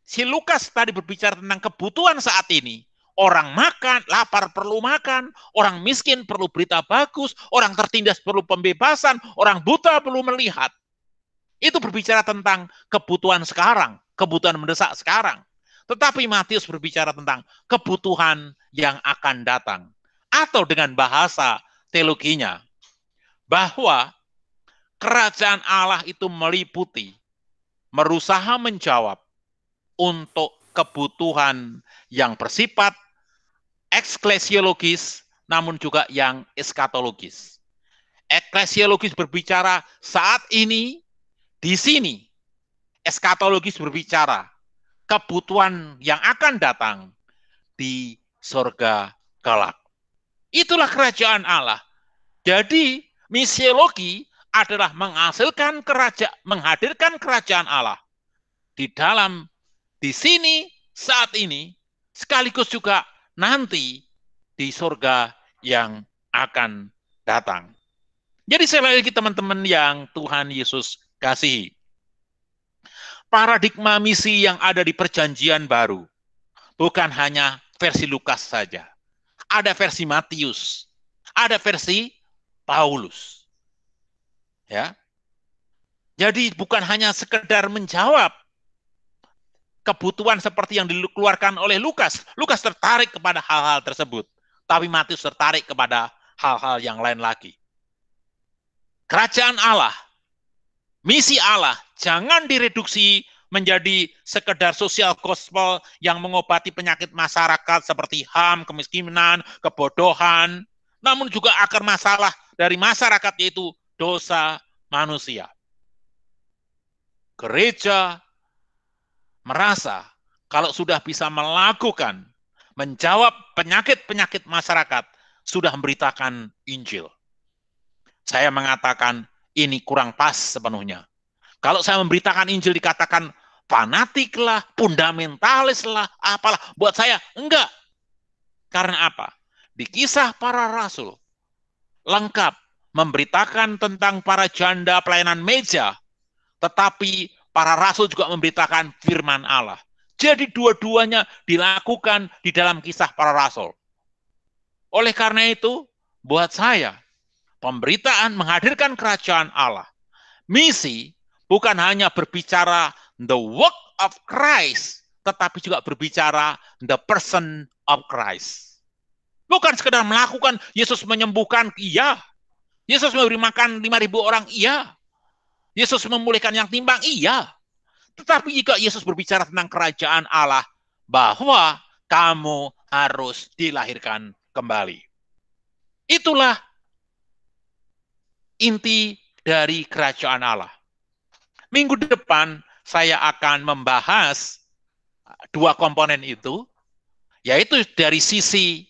si Lukas tadi berbicara tentang kebutuhan saat ini. Orang makan, lapar perlu makan, orang miskin perlu berita bagus, orang tertindas perlu pembebasan, orang buta perlu melihat. Itu berbicara tentang kebutuhan sekarang kebutuhan mendesak sekarang. Tetapi Matius berbicara tentang kebutuhan yang akan datang. Atau dengan bahasa teologinya, bahwa kerajaan Allah itu meliputi, merusaha menjawab untuk kebutuhan yang bersifat eksklesiologis, namun juga yang eskatologis. Eklesiologis berbicara saat ini, di sini, eskatologis berbicara kebutuhan yang akan datang di sorga kelak. Itulah kerajaan Allah. Jadi misiologi adalah menghasilkan kerajaan, menghadirkan kerajaan Allah di dalam di sini saat ini sekaligus juga nanti di sorga yang akan datang. Jadi saya lagi teman-teman yang Tuhan Yesus kasihi paradigma misi yang ada di perjanjian baru. Bukan hanya versi Lukas saja. Ada versi Matius, ada versi Paulus. Ya. Jadi bukan hanya sekedar menjawab kebutuhan seperti yang dikeluarkan oleh Lukas. Lukas tertarik kepada hal-hal tersebut, tapi Matius tertarik kepada hal-hal yang lain lagi. Kerajaan Allah, misi Allah jangan direduksi menjadi sekedar sosial gospel yang mengobati penyakit masyarakat seperti HAM, kemiskinan, kebodohan, namun juga akar masalah dari masyarakat yaitu dosa manusia. Gereja merasa kalau sudah bisa melakukan menjawab penyakit-penyakit masyarakat, sudah memberitakan Injil. Saya mengatakan ini kurang pas sepenuhnya. Kalau saya memberitakan Injil dikatakan fanatiklah, fundamentalislah, apalah. Buat saya, enggak. Karena apa? Di kisah para rasul, lengkap memberitakan tentang para janda pelayanan meja, tetapi para rasul juga memberitakan firman Allah. Jadi dua-duanya dilakukan di dalam kisah para rasul. Oleh karena itu, buat saya, pemberitaan menghadirkan kerajaan Allah. Misi Bukan hanya berbicara the work of Christ, tetapi juga berbicara the person of Christ. Bukan sekedar melakukan Yesus menyembuhkan, iya. Yesus memberi makan 5.000 orang, iya. Yesus memulihkan yang timbang, iya. Tetapi jika Yesus berbicara tentang kerajaan Allah, bahwa kamu harus dilahirkan kembali. Itulah inti dari kerajaan Allah. Minggu depan saya akan membahas dua komponen itu, yaitu dari sisi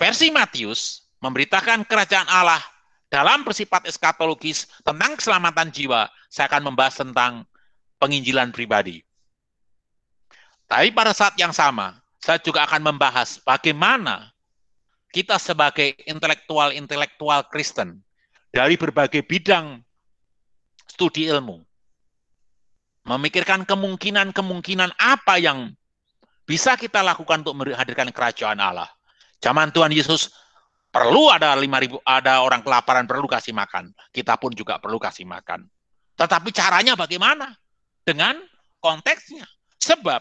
versi Matius memberitakan kerajaan Allah dalam bersifat eskatologis tentang keselamatan jiwa, saya akan membahas tentang penginjilan pribadi. Tapi pada saat yang sama, saya juga akan membahas bagaimana kita sebagai intelektual-intelektual Kristen dari berbagai bidang studi ilmu. Memikirkan kemungkinan-kemungkinan apa yang bisa kita lakukan untuk menghadirkan kerajaan Allah. Zaman Tuhan Yesus perlu ada 5000 ada orang kelaparan perlu kasih makan. Kita pun juga perlu kasih makan. Tetapi caranya bagaimana? Dengan konteksnya. Sebab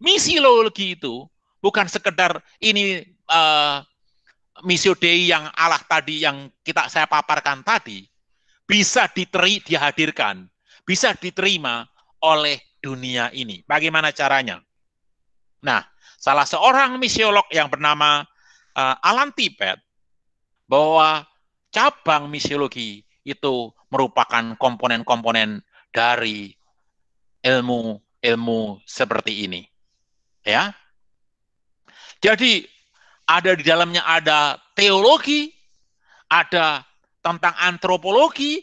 misi logi itu bukan sekedar ini uh, misio dei yang Allah tadi yang kita saya paparkan tadi, bisa diteri, dihadirkan, bisa diterima oleh dunia ini. Bagaimana caranya? Nah, salah seorang misiolog yang bernama uh, Alan Tippett bahwa cabang misiologi itu merupakan komponen-komponen dari ilmu-ilmu seperti ini. Ya. Jadi ada di dalamnya ada teologi, ada tentang antropologi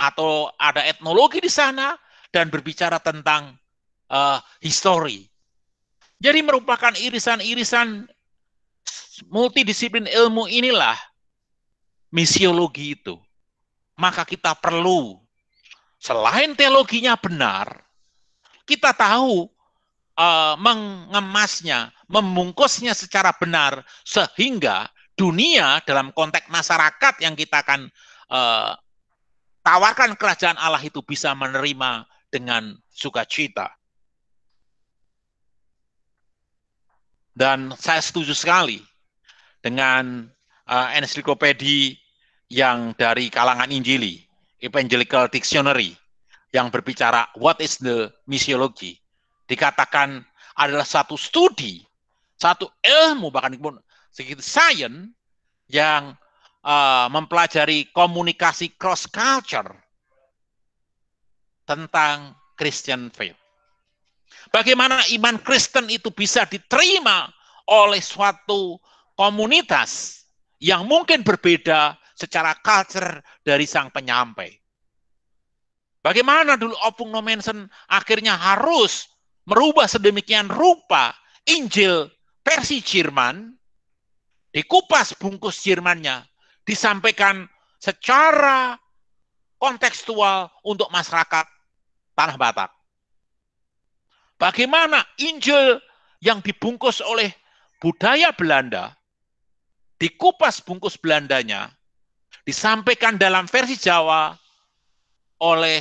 atau ada etnologi di sana dan berbicara tentang uh, histori. Jadi merupakan irisan-irisan multidisiplin ilmu inilah misiologi itu. Maka kita perlu selain teologinya benar, kita tahu uh, mengemasnya, membungkusnya secara benar sehingga dunia dalam konteks masyarakat yang kita akan eh, tawarkan kerajaan Allah itu bisa menerima dengan sukacita. Dan saya setuju sekali dengan uh, eh, ensiklopedia yang dari kalangan Injili, Evangelical Dictionary, yang berbicara what is the missiology. Dikatakan adalah satu studi, satu ilmu, bahkan segitu sains yang uh, mempelajari komunikasi cross culture tentang Christian faith. Bagaimana iman Kristen itu bisa diterima oleh suatu komunitas yang mungkin berbeda secara culture dari sang penyampai. Bagaimana dulu Opung Nomensen akhirnya harus merubah sedemikian rupa Injil versi Jerman dikupas bungkus Jermannya, disampaikan secara kontekstual untuk masyarakat Tanah Batak. Bagaimana Injil yang dibungkus oleh budaya Belanda, dikupas bungkus Belandanya, disampaikan dalam versi Jawa oleh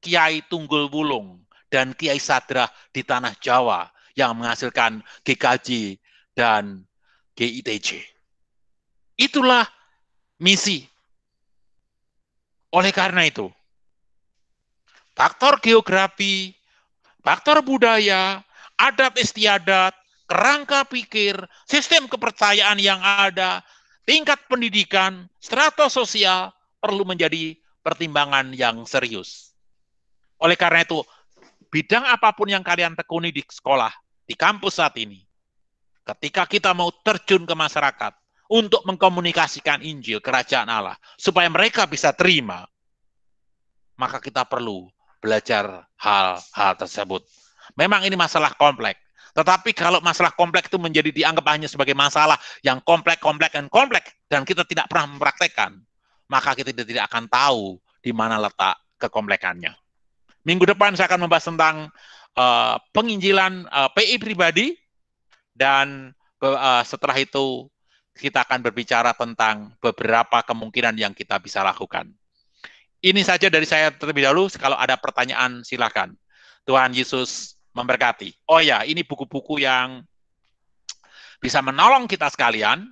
Kiai Tunggul Wulung dan Kiai Sadrah di Tanah Jawa yang menghasilkan GKJ dan GITJ. Itulah misi. Oleh karena itu, faktor geografi, faktor budaya, adat istiadat, kerangka pikir, sistem kepercayaan yang ada, tingkat pendidikan, strata sosial perlu menjadi pertimbangan yang serius. Oleh karena itu, bidang apapun yang kalian tekuni di sekolah, di kampus saat ini, ketika kita mau terjun ke masyarakat, untuk mengkomunikasikan Injil kerajaan Allah supaya mereka bisa terima. Maka kita perlu belajar hal-hal tersebut. Memang ini masalah kompleks. Tetapi kalau masalah kompleks itu menjadi dianggap hanya sebagai masalah yang kompleks, kompleks, dan kompleks, dan kita tidak pernah mempraktekkan, maka kita tidak akan tahu di mana letak kekompleksannya. Minggu depan saya akan membahas tentang uh, penginjilan uh, eh, PI pribadi, dan uh, setelah itu kita akan berbicara tentang beberapa kemungkinan yang kita bisa lakukan. Ini saja dari saya terlebih dahulu. Kalau ada pertanyaan, silakan. Tuhan Yesus memberkati. Oh ya, ini buku-buku yang bisa menolong kita sekalian.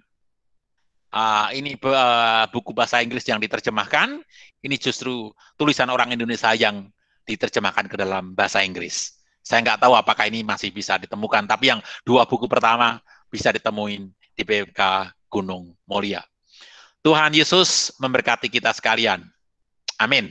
Ah, ini eh, buku bahasa Inggris yang diterjemahkan. Ini justru tulisan orang Indonesia yang diterjemahkan ke dalam bahasa Inggris. Saya nggak tahu apakah ini masih bisa ditemukan, tapi yang dua buku pertama bisa ditemuin IPK Gunung Mulia. Tuhan Yesus memberkati kita sekalian. Amin.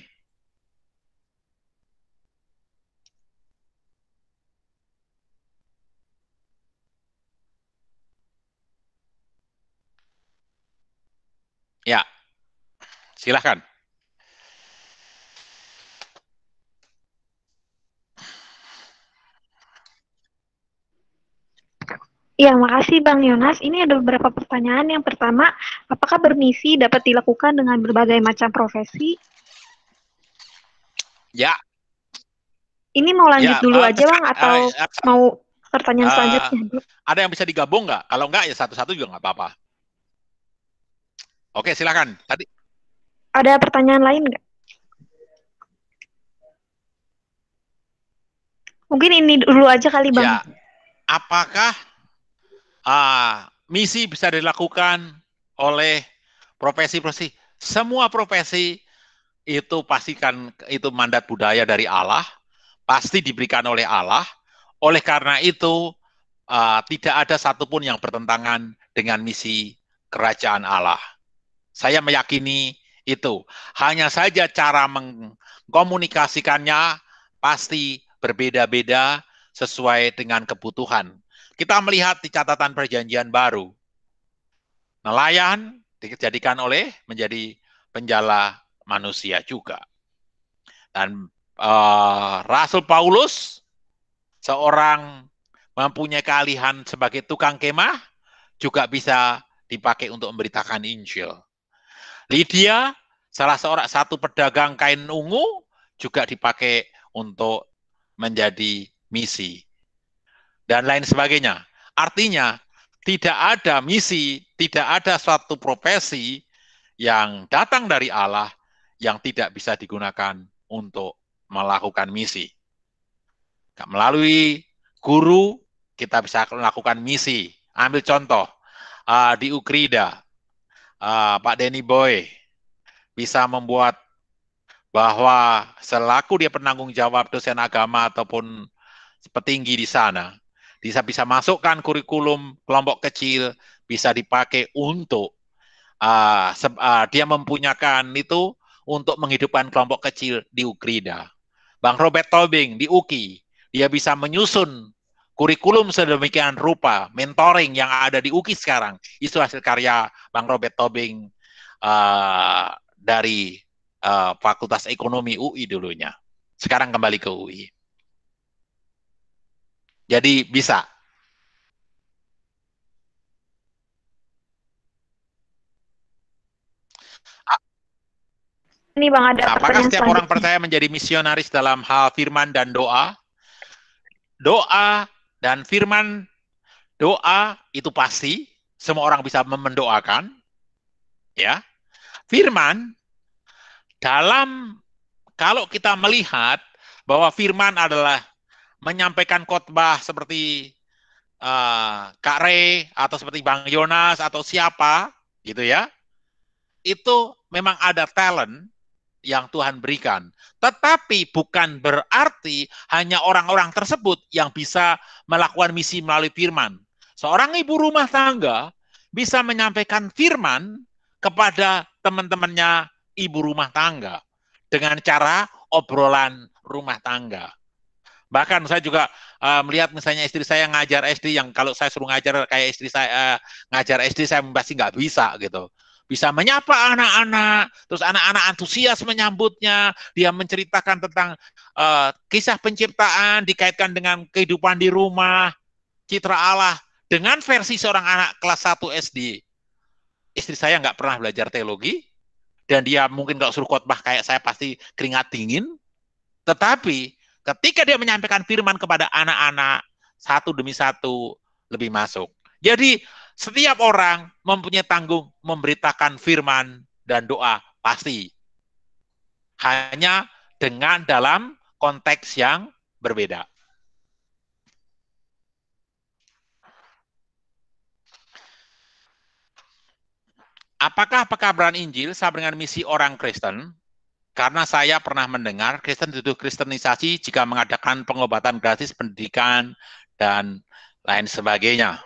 Ya, silahkan. Ya, makasih Bang Yonas. Ini ada beberapa pertanyaan. Yang pertama, apakah bermisi dapat dilakukan dengan berbagai macam profesi? Ya. Ini mau lanjut ya, dulu uh, aja Bang atau uh, uh, mau pertanyaan uh, selanjutnya? Ada yang bisa digabung nggak? Kalau nggak ya satu-satu juga nggak apa-apa. Oke, silakan. Tadi ada pertanyaan lain nggak? Mungkin ini dulu aja kali Bang. Ya. Apakah uh, misi bisa dilakukan oleh profesi-profesi. Semua profesi itu pastikan itu mandat budaya dari Allah, pasti diberikan oleh Allah. Oleh karena itu, uh, tidak ada satupun yang bertentangan dengan misi kerajaan Allah. Saya meyakini itu. Hanya saja cara mengkomunikasikannya pasti berbeda-beda sesuai dengan kebutuhan kita melihat di catatan perjanjian baru, nelayan dijadikan oleh menjadi penjala manusia juga. Dan uh, Rasul Paulus, seorang mempunyai keahlian sebagai tukang kemah, juga bisa dipakai untuk memberitakan Injil. Lydia, salah seorang satu pedagang kain ungu, juga dipakai untuk menjadi misi dan lain sebagainya. Artinya, tidak ada misi, tidak ada suatu profesi yang datang dari Allah yang tidak bisa digunakan untuk melakukan misi. Melalui guru, kita bisa melakukan misi. Ambil contoh, ah, di Ukrida, ah, Pak Denny Boy bisa membuat bahwa selaku dia penanggung jawab dosen agama ataupun petinggi di sana, bisa bisa masukkan kurikulum kelompok kecil bisa dipakai untuk uh, ah, se- uh, ah, dia mempunyakan itu untuk menghidupkan kelompok kecil di Ukrida. Bang Robert Tobing di UKI, dia bisa menyusun kurikulum sedemikian rupa, mentoring yang ada di UKI sekarang. Itu hasil karya Bang Robert Tobing uh, dari uh, Fakultas Ekonomi UI dulunya. Sekarang kembali ke UI. Jadi bisa. Ini Bang ada Apakah setiap orang percaya menjadi misionaris dalam hal firman dan doa? Doa dan firman doa itu pasti semua orang bisa mendoakan ya. Firman dalam kalau kita melihat bahwa firman adalah menyampaikan khotbah seperti uh, Kak Re atau seperti Bang Jonas atau siapa gitu ya, itu memang ada talent yang Tuhan berikan. Tetapi bukan berarti hanya orang-orang tersebut yang bisa melakukan misi melalui firman. Seorang ibu rumah tangga bisa menyampaikan firman kepada teman-temannya ibu rumah tangga dengan cara obrolan rumah tangga. Bahkan saya juga uh, melihat misalnya istri saya ngajar SD yang kalau saya suruh ngajar kayak istri saya uh, ngajar SD saya pasti nggak bisa gitu. Bisa menyapa anak-anak, terus anak-anak antusias menyambutnya. Dia menceritakan tentang uh, kisah penciptaan dikaitkan dengan kehidupan di rumah, citra Allah dengan versi seorang anak kelas 1 SD. Istri saya nggak pernah belajar teologi, dan dia mungkin kalau suruh khotbah kayak saya pasti keringat dingin. Tetapi ketika dia menyampaikan firman kepada anak-anak satu demi satu lebih masuk. Jadi setiap orang mempunyai tanggung memberitakan firman dan doa pasti. Hanya dengan dalam konteks yang berbeda. Apakah pekabaran Injil sama dengan misi orang Kristen? Karena saya pernah mendengar Kristen dituduh kristenisasi jika mengadakan pengobatan gratis, pendidikan, dan lain sebagainya.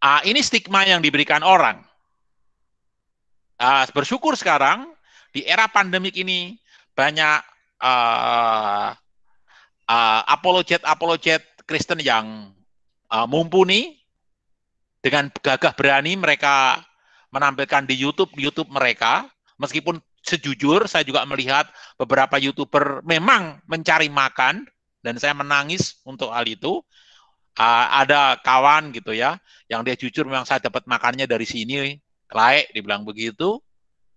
Ah, ini stigma yang diberikan orang. Ah, bersyukur sekarang di era pandemik ini banyak uh, ah, uh, ah, apologet apologet Kristen yang uh, mumpuni dengan gagah berani mereka menampilkan di YouTube YouTube mereka meskipun sejujur saya juga melihat beberapa YouTuber memang mencari makan dan saya menangis untuk hal itu. Uh, ada kawan gitu ya yang dia jujur memang saya dapat makannya dari sini, laik dibilang begitu.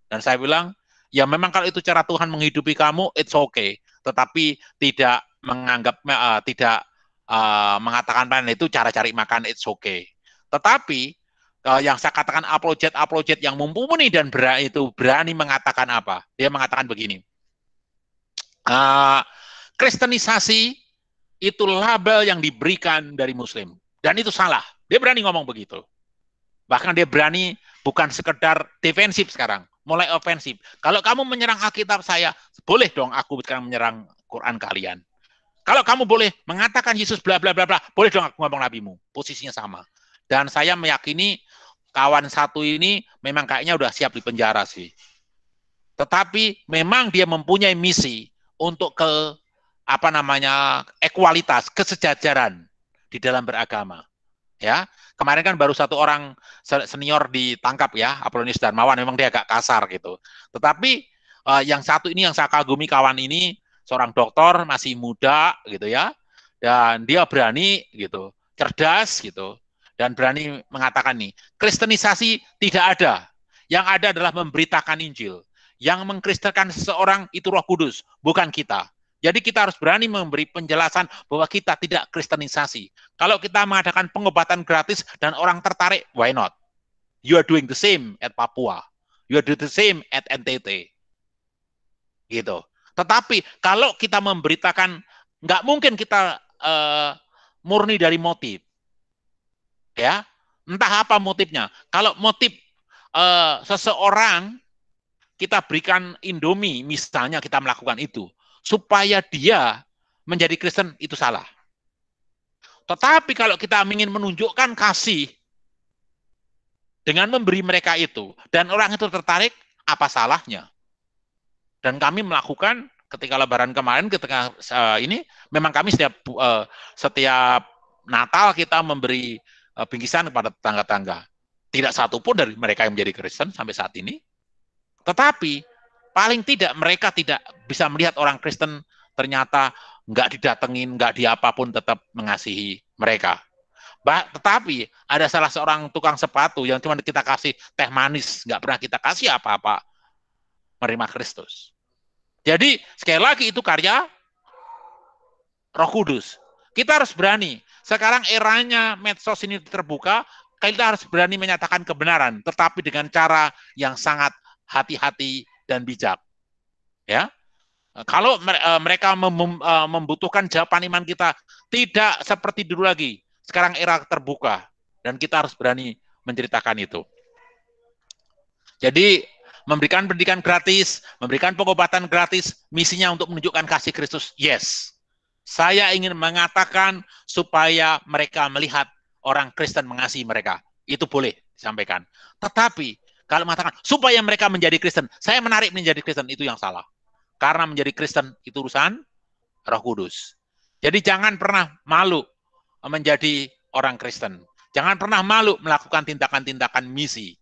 Dan saya bilang, ya memang kalau itu cara Tuhan menghidupi kamu, it's okay. Tetapi tidak menganggap uh, tidak uh, mengatakan itu cara cari makan it's okay. Tetapi uh, yang saya katakan apologet apologet yang mumpuni dan berani itu berani mengatakan apa? Dia mengatakan begini. Uh, Kristenisasi itu label yang diberikan dari Muslim dan itu salah. Dia berani ngomong begitu. Bahkan dia berani bukan sekedar defensif sekarang, mulai ofensif. Kalau kamu menyerang Alkitab saya, boleh dong aku sekarang menyerang Quran kalian. Kalau kamu boleh mengatakan Yesus bla bla bla bla, boleh dong aku ngomong nabimu. Posisinya sama dan saya meyakini kawan satu ini memang kayaknya udah siap di penjara sih. Tetapi memang dia mempunyai misi untuk ke apa namanya ekualitas, kesejajaran di dalam beragama. Ya, kemarin kan baru satu orang senior ditangkap ya, Apolonius Darmawan. Memang dia agak kasar gitu. Tetapi eh, yang satu ini yang saya kagumi kawan ini seorang dokter masih muda gitu ya, dan dia berani gitu, cerdas gitu, dan berani mengatakan nih, kristenisasi tidak ada. Yang ada adalah memberitakan Injil. Yang mengkristenkan seseorang itu Roh Kudus, bukan kita. Jadi kita harus berani memberi penjelasan bahwa kita tidak kristenisasi. Kalau kita mengadakan pengobatan gratis dan orang tertarik, why not? You are doing the same at Papua. You are doing the same at NTT. Gitu. Tetapi kalau kita memberitakan, nggak mungkin kita uh, murni dari motif ya entah apa motifnya. Kalau motif eh, seseorang kita berikan Indomie misalnya kita melakukan itu supaya dia menjadi Kristen itu salah. Tetapi kalau kita ingin menunjukkan kasih dengan memberi mereka itu dan orang itu tertarik apa salahnya? Dan kami melakukan ketika lebaran kemarin ketika uh, ini memang kami setiap uh, setiap Natal kita memberi Eh, bingkisan kepada tetangga-tangga. Tidak satu pun dari mereka yang menjadi Kristen sampai saat ini. Tetapi paling tidak mereka tidak bisa melihat orang Kristen ternyata nggak didatengin, nggak diapapun tetap mengasihi mereka. Ba tetapi ada salah seorang tukang sepatu yang cuma kita kasih teh manis, nggak pernah kita kasih apa-apa, menerima Kristus. Jadi sekali lagi itu karya Roh Kudus. Kita harus berani sekarang eranya medsos ini terbuka, kita harus berani menyatakan kebenaran, tetapi dengan cara yang sangat hati-hati dan bijak. Ya, kalau eh, mereka eh, membutuhkan jawaban iman kita tidak seperti dulu lagi. Sekarang era terbuka dan kita harus berani menceritakan itu. Jadi memberikan pendidikan gratis, memberikan pengobatan gratis, misinya untuk menunjukkan kasih Kristus. Yes. Saya ingin mengatakan supaya mereka melihat orang Kristen mengasihi mereka. Itu boleh disampaikan. Tetapi kalau mengatakan supaya mereka menjadi Kristen, saya menarik menjadi Kristen itu yang salah. Karena menjadi Kristen itu urusan Roh Kudus. Jadi jangan pernah malu menjadi orang Kristen. Jangan pernah malu melakukan tindakan-tindakan misi.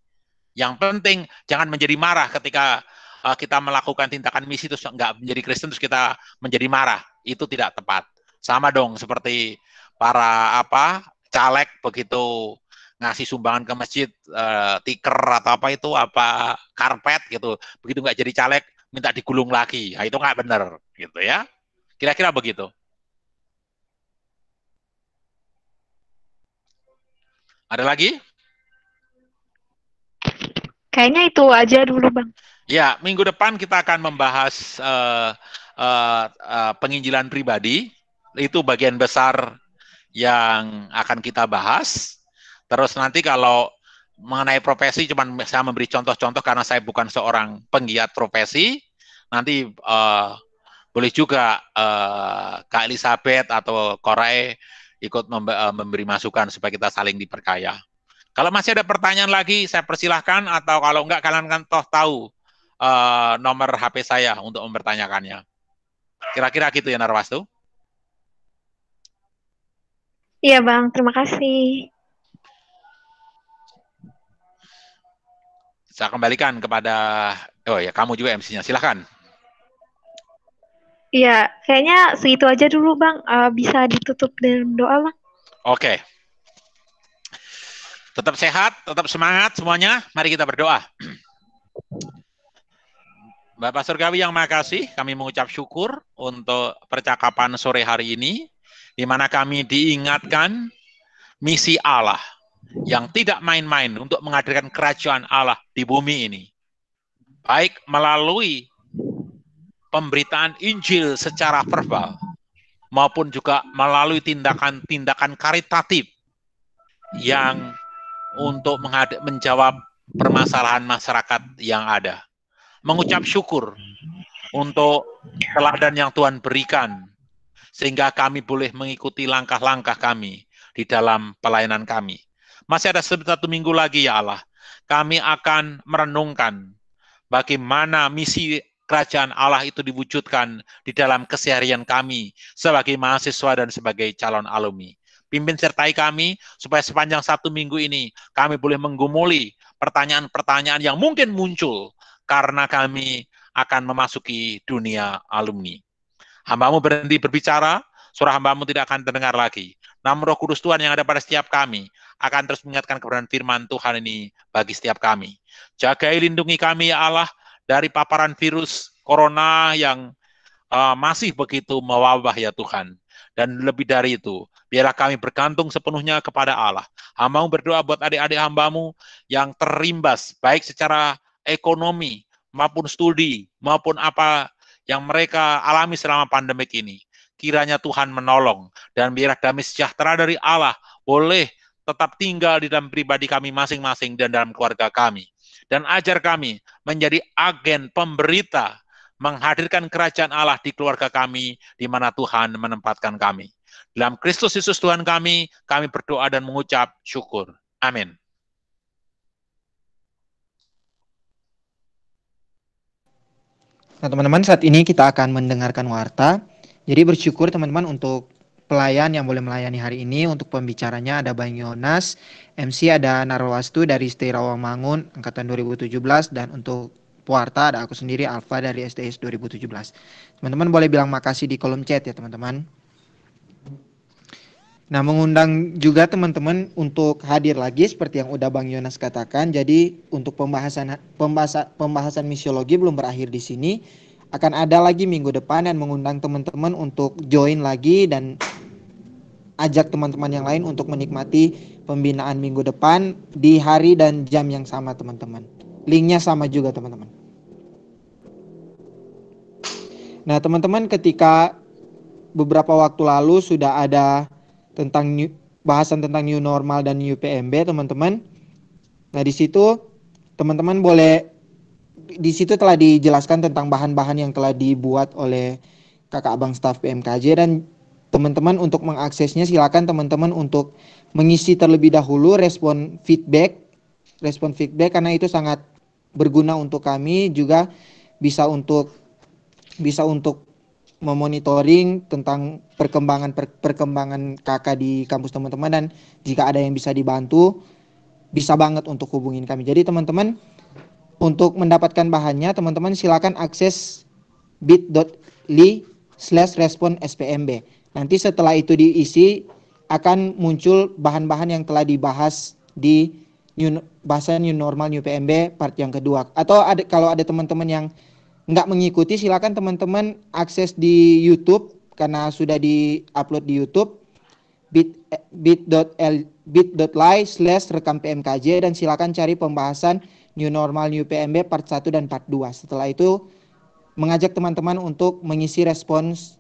Yang penting jangan menjadi marah ketika Eh, kita melakukan tindakan misi terus nggak menjadi Kristen terus kita menjadi marah itu tidak tepat sama dong seperti para apa caleg begitu ngasih sumbangan ke masjid uh, tiker atau apa itu apa karpet gitu begitu nggak jadi caleg minta digulung lagi nah, itu nggak benar gitu ya kira-kira begitu ada lagi kayaknya itu aja dulu bang Ya, minggu depan kita akan membahas uh, uh, uh, penginjilan pribadi. Itu bagian besar yang akan kita bahas. Terus nanti kalau mengenai profesi, cuman saya memberi contoh-contoh karena saya bukan seorang penggiat profesi. Nanti uh, boleh juga uh, Kak Elizabeth atau Korai ikut memberi masukan supaya kita saling diperkaya. Kalau masih ada pertanyaan lagi, saya persilahkan atau kalau enggak kalian kan toh tahu Eh, nomor HP saya untuk mempertanyakannya. Kira-kira gitu ya Narwastu? Iya Bang, terima kasih. Saya kembalikan kepada, oh ya kamu juga MC-nya, silahkan. Iya, kayaknya segitu aja dulu Bang, uh, bisa ditutup dengan doa Bang. Oke. Tetap sehat, tetap semangat semuanya, mari kita berdoa. Bapak Surgawi yang makasih, kami mengucap syukur untuk percakapan sore hari ini, di mana kami diingatkan misi Allah yang tidak main-main untuk menghadirkan kerajaan Allah di bumi ini. Baik melalui pemberitaan Injil secara verbal, maupun juga melalui tindakan-tindakan karitatif yang untuk menjawab permasalahan masyarakat yang ada mengucap syukur untuk teladan yang Tuhan berikan sehingga kami boleh mengikuti langkah-langkah kami di dalam pelayanan kami. Masih ada satu minggu lagi ya Allah. Kami akan merenungkan bagaimana misi kerajaan Allah itu diwujudkan di dalam keseharian kami sebagai mahasiswa dan sebagai calon alumni. Pimpin sertai kami supaya sepanjang satu minggu ini kami boleh menggumuli pertanyaan-pertanyaan yang mungkin muncul karena kami akan memasuki dunia alumni. Hambamu berhenti berbicara, surah hambamu tidak akan terdengar lagi. Namun roh kudus Tuhan yang ada pada setiap kami akan terus mengingatkan kebenaran firman Tuhan ini bagi setiap kami. Jagai lindungi kami ya Allah dari paparan virus corona yang uh, masih begitu mewabah ya Tuhan. Dan lebih dari itu, biarlah kami bergantung sepenuhnya kepada Allah. Hambamu berdoa buat adik-adik hambamu yang terimbas, baik secara ekonomi, maupun studi, maupun apa yang mereka alami selama pandemik ini. Kiranya Tuhan menolong dan biar damai sejahtera dari Allah boleh tetap tinggal di dalam pribadi kami masing-masing dan dalam keluarga kami. Dan ajar kami menjadi agen pemberita menghadirkan kerajaan Allah di keluarga kami di mana Tuhan menempatkan kami. Dalam Kristus Yesus Tuhan kami, kami berdoa dan mengucap syukur. Amin. Nah teman-teman saat ini kita akan mendengarkan warta. Jadi bersyukur teman-teman untuk pelayan yang boleh melayani hari ini. Untuk pembicaranya ada Bang Yonas, MC ada Narwastu dari STI Mangun angkatan 2017 dan untuk Puarta ada aku sendiri Alfa dari STS 2017. Teman-teman boleh bilang makasih di kolom chat ya teman-teman. Nah, mengundang juga teman-teman untuk hadir lagi seperti yang udah Bang Yonas katakan. Jadi, untuk pembahasan pembahasan pembahasan misiologi belum berakhir di sini. Akan ada lagi minggu depan dan mengundang teman-teman untuk join lagi dan ajak teman-teman yang lain untuk menikmati pembinaan minggu depan di hari dan jam yang sama, teman-teman. Linknya sama juga, teman-teman. Nah, teman-teman, ketika beberapa waktu lalu sudah ada tentang new, bahasan tentang new normal dan new PMB teman-teman. Nah di situ teman-teman boleh di situ telah dijelaskan tentang bahan-bahan yang telah dibuat oleh kakak abang staf PMKJ dan teman-teman untuk mengaksesnya silakan teman-teman untuk mengisi terlebih dahulu respon feedback respon feedback karena itu sangat berguna untuk kami juga bisa untuk bisa untuk memonitoring tentang perkembangan per, perkembangan kakak di kampus teman-teman dan jika ada yang bisa dibantu bisa banget untuk hubungin kami. Jadi teman-teman untuk mendapatkan bahannya teman-teman silakan akses bit.ly slash respon SPMB. Nanti setelah itu diisi akan muncul bahan-bahan yang telah dibahas di new, bahasa new normal new PMB part yang kedua. Atau ada, kalau ada teman-teman yang nggak mengikuti silakan teman-teman akses di YouTube karena sudah di-upload di YouTube bit.ly eh, slash rekam PMKJ dan silakan cari pembahasan new normal new PMB part 1 dan part 2. Setelah itu mengajak teman-teman untuk mengisi respons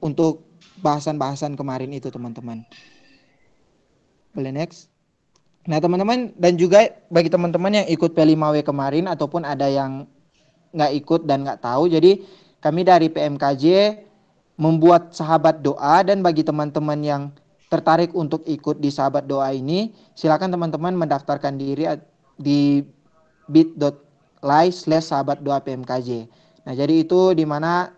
untuk bahasan-bahasan kemarin itu teman-teman. Boleh next. Nah teman-teman dan juga bagi teman-teman yang ikut P5W kemarin ataupun ada yang nggak ikut dan nggak tahu. Jadi kami dari PMKJ membuat sahabat doa dan bagi teman-teman yang tertarik untuk ikut di sahabat doa ini, silakan teman-teman mendaftarkan diri di bit.ly slash sahabat doa PMKJ. Nah, jadi itu di mana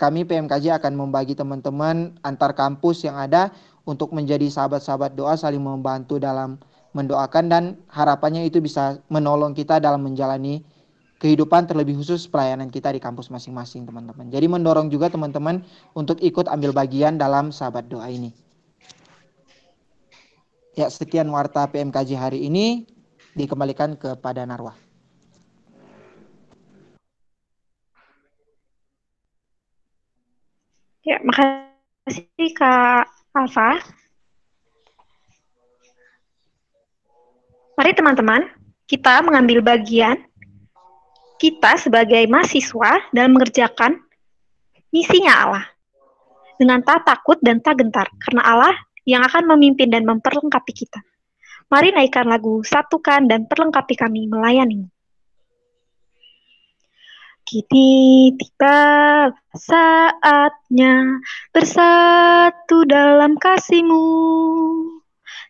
kami PMKJ akan membagi teman-teman antar kampus yang ada untuk menjadi sahabat-sahabat doa saling membantu dalam mendoakan dan harapannya itu bisa menolong kita dalam menjalani kehidupan terlebih khusus pelayanan kita di kampus masing-masing teman-teman. Jadi mendorong juga teman-teman untuk ikut ambil bagian dalam sahabat doa ini. Ya, sekian warta PMKJ hari ini dikembalikan kepada Narwa. Ya, makasih Kak Alfa. Mari teman-teman, kita mengambil bagian kita sebagai mahasiswa dalam mengerjakan misinya Allah dengan tak takut dan tak gentar karena Allah yang akan memimpin dan memperlengkapi kita. Mari naikkan lagu, satukan dan perlengkapi kami melayani. Kini tiba saatnya bersatu dalam kasihmu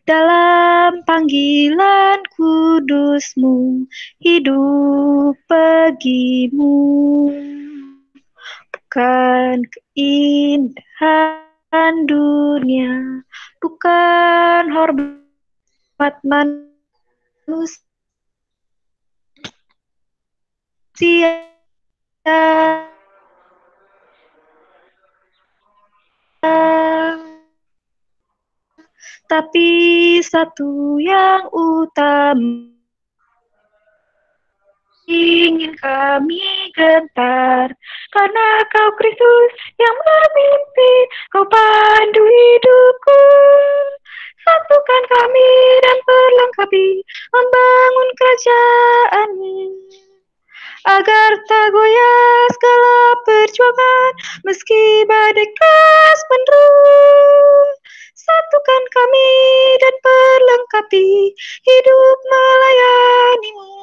dalam panggilan kudusmu hidup bagimu bukan keindahan dunia bukan hormat manusia Uh tapi satu yang utama ingin kami gentar karena kau Kristus yang memimpin kau pandu hidupku satukan kami dan perlengkapi membangun kerajaanmu agar tak goyah segala perjuangan meski badai keras menurun satukan kami dan perlengkapi hidup melayanimu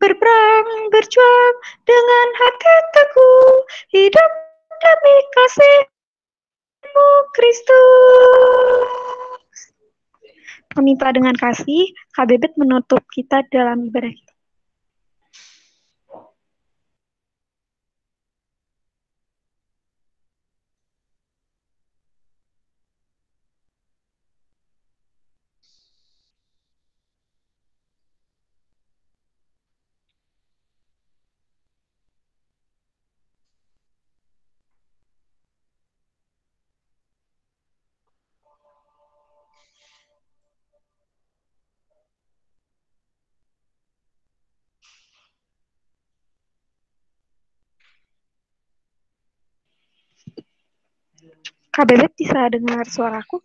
berperang berjuang dengan hati teguh hidup demi kasihmu Kristus Meminta dengan kasih, Kak menutup kita dalam ibadah Kak Bebet bisa dengar suaraku?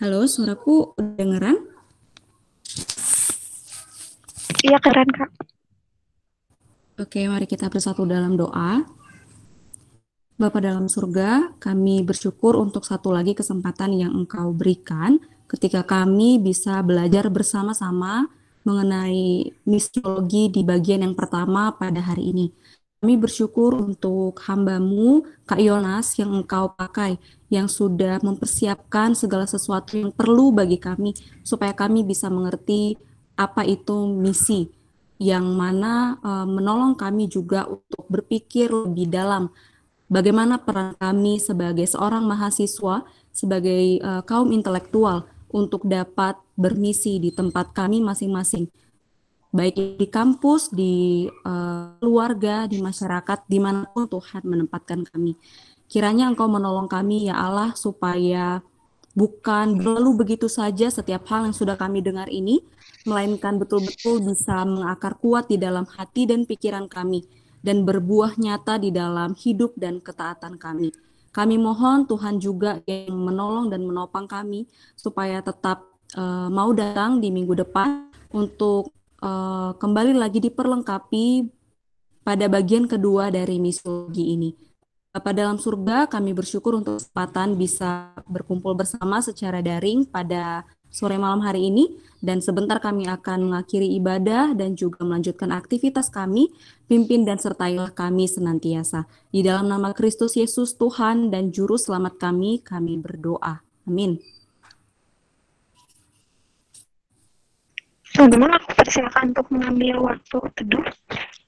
Halo, suaraku dengeran? Iya, keren, Kak. Oke, mari kita bersatu dalam doa. Bapak dalam surga, kami bersyukur untuk satu lagi kesempatan yang Engkau berikan ketika kami bisa belajar bersama-sama mengenai mistologi di bagian yang pertama pada hari ini. Kami bersyukur untuk hambamu, Kak Yonas, yang engkau pakai, yang sudah mempersiapkan segala sesuatu yang perlu bagi kami, supaya kami bisa mengerti apa itu misi, yang mana e, menolong kami juga untuk berpikir lebih dalam bagaimana peran kami sebagai seorang mahasiswa, sebagai e, kaum intelektual, untuk dapat bermisi di tempat kami masing-masing baik di kampus, di uh, keluarga, di masyarakat, dimanapun Tuhan menempatkan kami. Kiranya Engkau menolong kami, ya Allah, supaya bukan berlalu begitu saja setiap hal yang sudah kami dengar ini, melainkan betul-betul bisa mengakar kuat di dalam hati dan pikiran kami, dan berbuah nyata di dalam hidup dan ketaatan kami. Kami mohon Tuhan juga yang menolong dan menopang kami supaya tetap uh, mau datang di minggu depan untuk uh, kembali lagi diperlengkapi pada bagian kedua dari misologi ini. Bapak dalam surga, kami bersyukur untuk kesempatan bisa berkumpul bersama secara daring pada sore malam hari ini dan sebentar kami akan mengakhiri ibadah dan juga melanjutkan aktivitas kami. Pimpin dan sertailah kami senantiasa. Di dalam nama Kristus Yesus Tuhan dan Juru Selamat kami, kami berdoa. Amin. Teman-teman, aku persilakan untuk mengambil waktu teduh.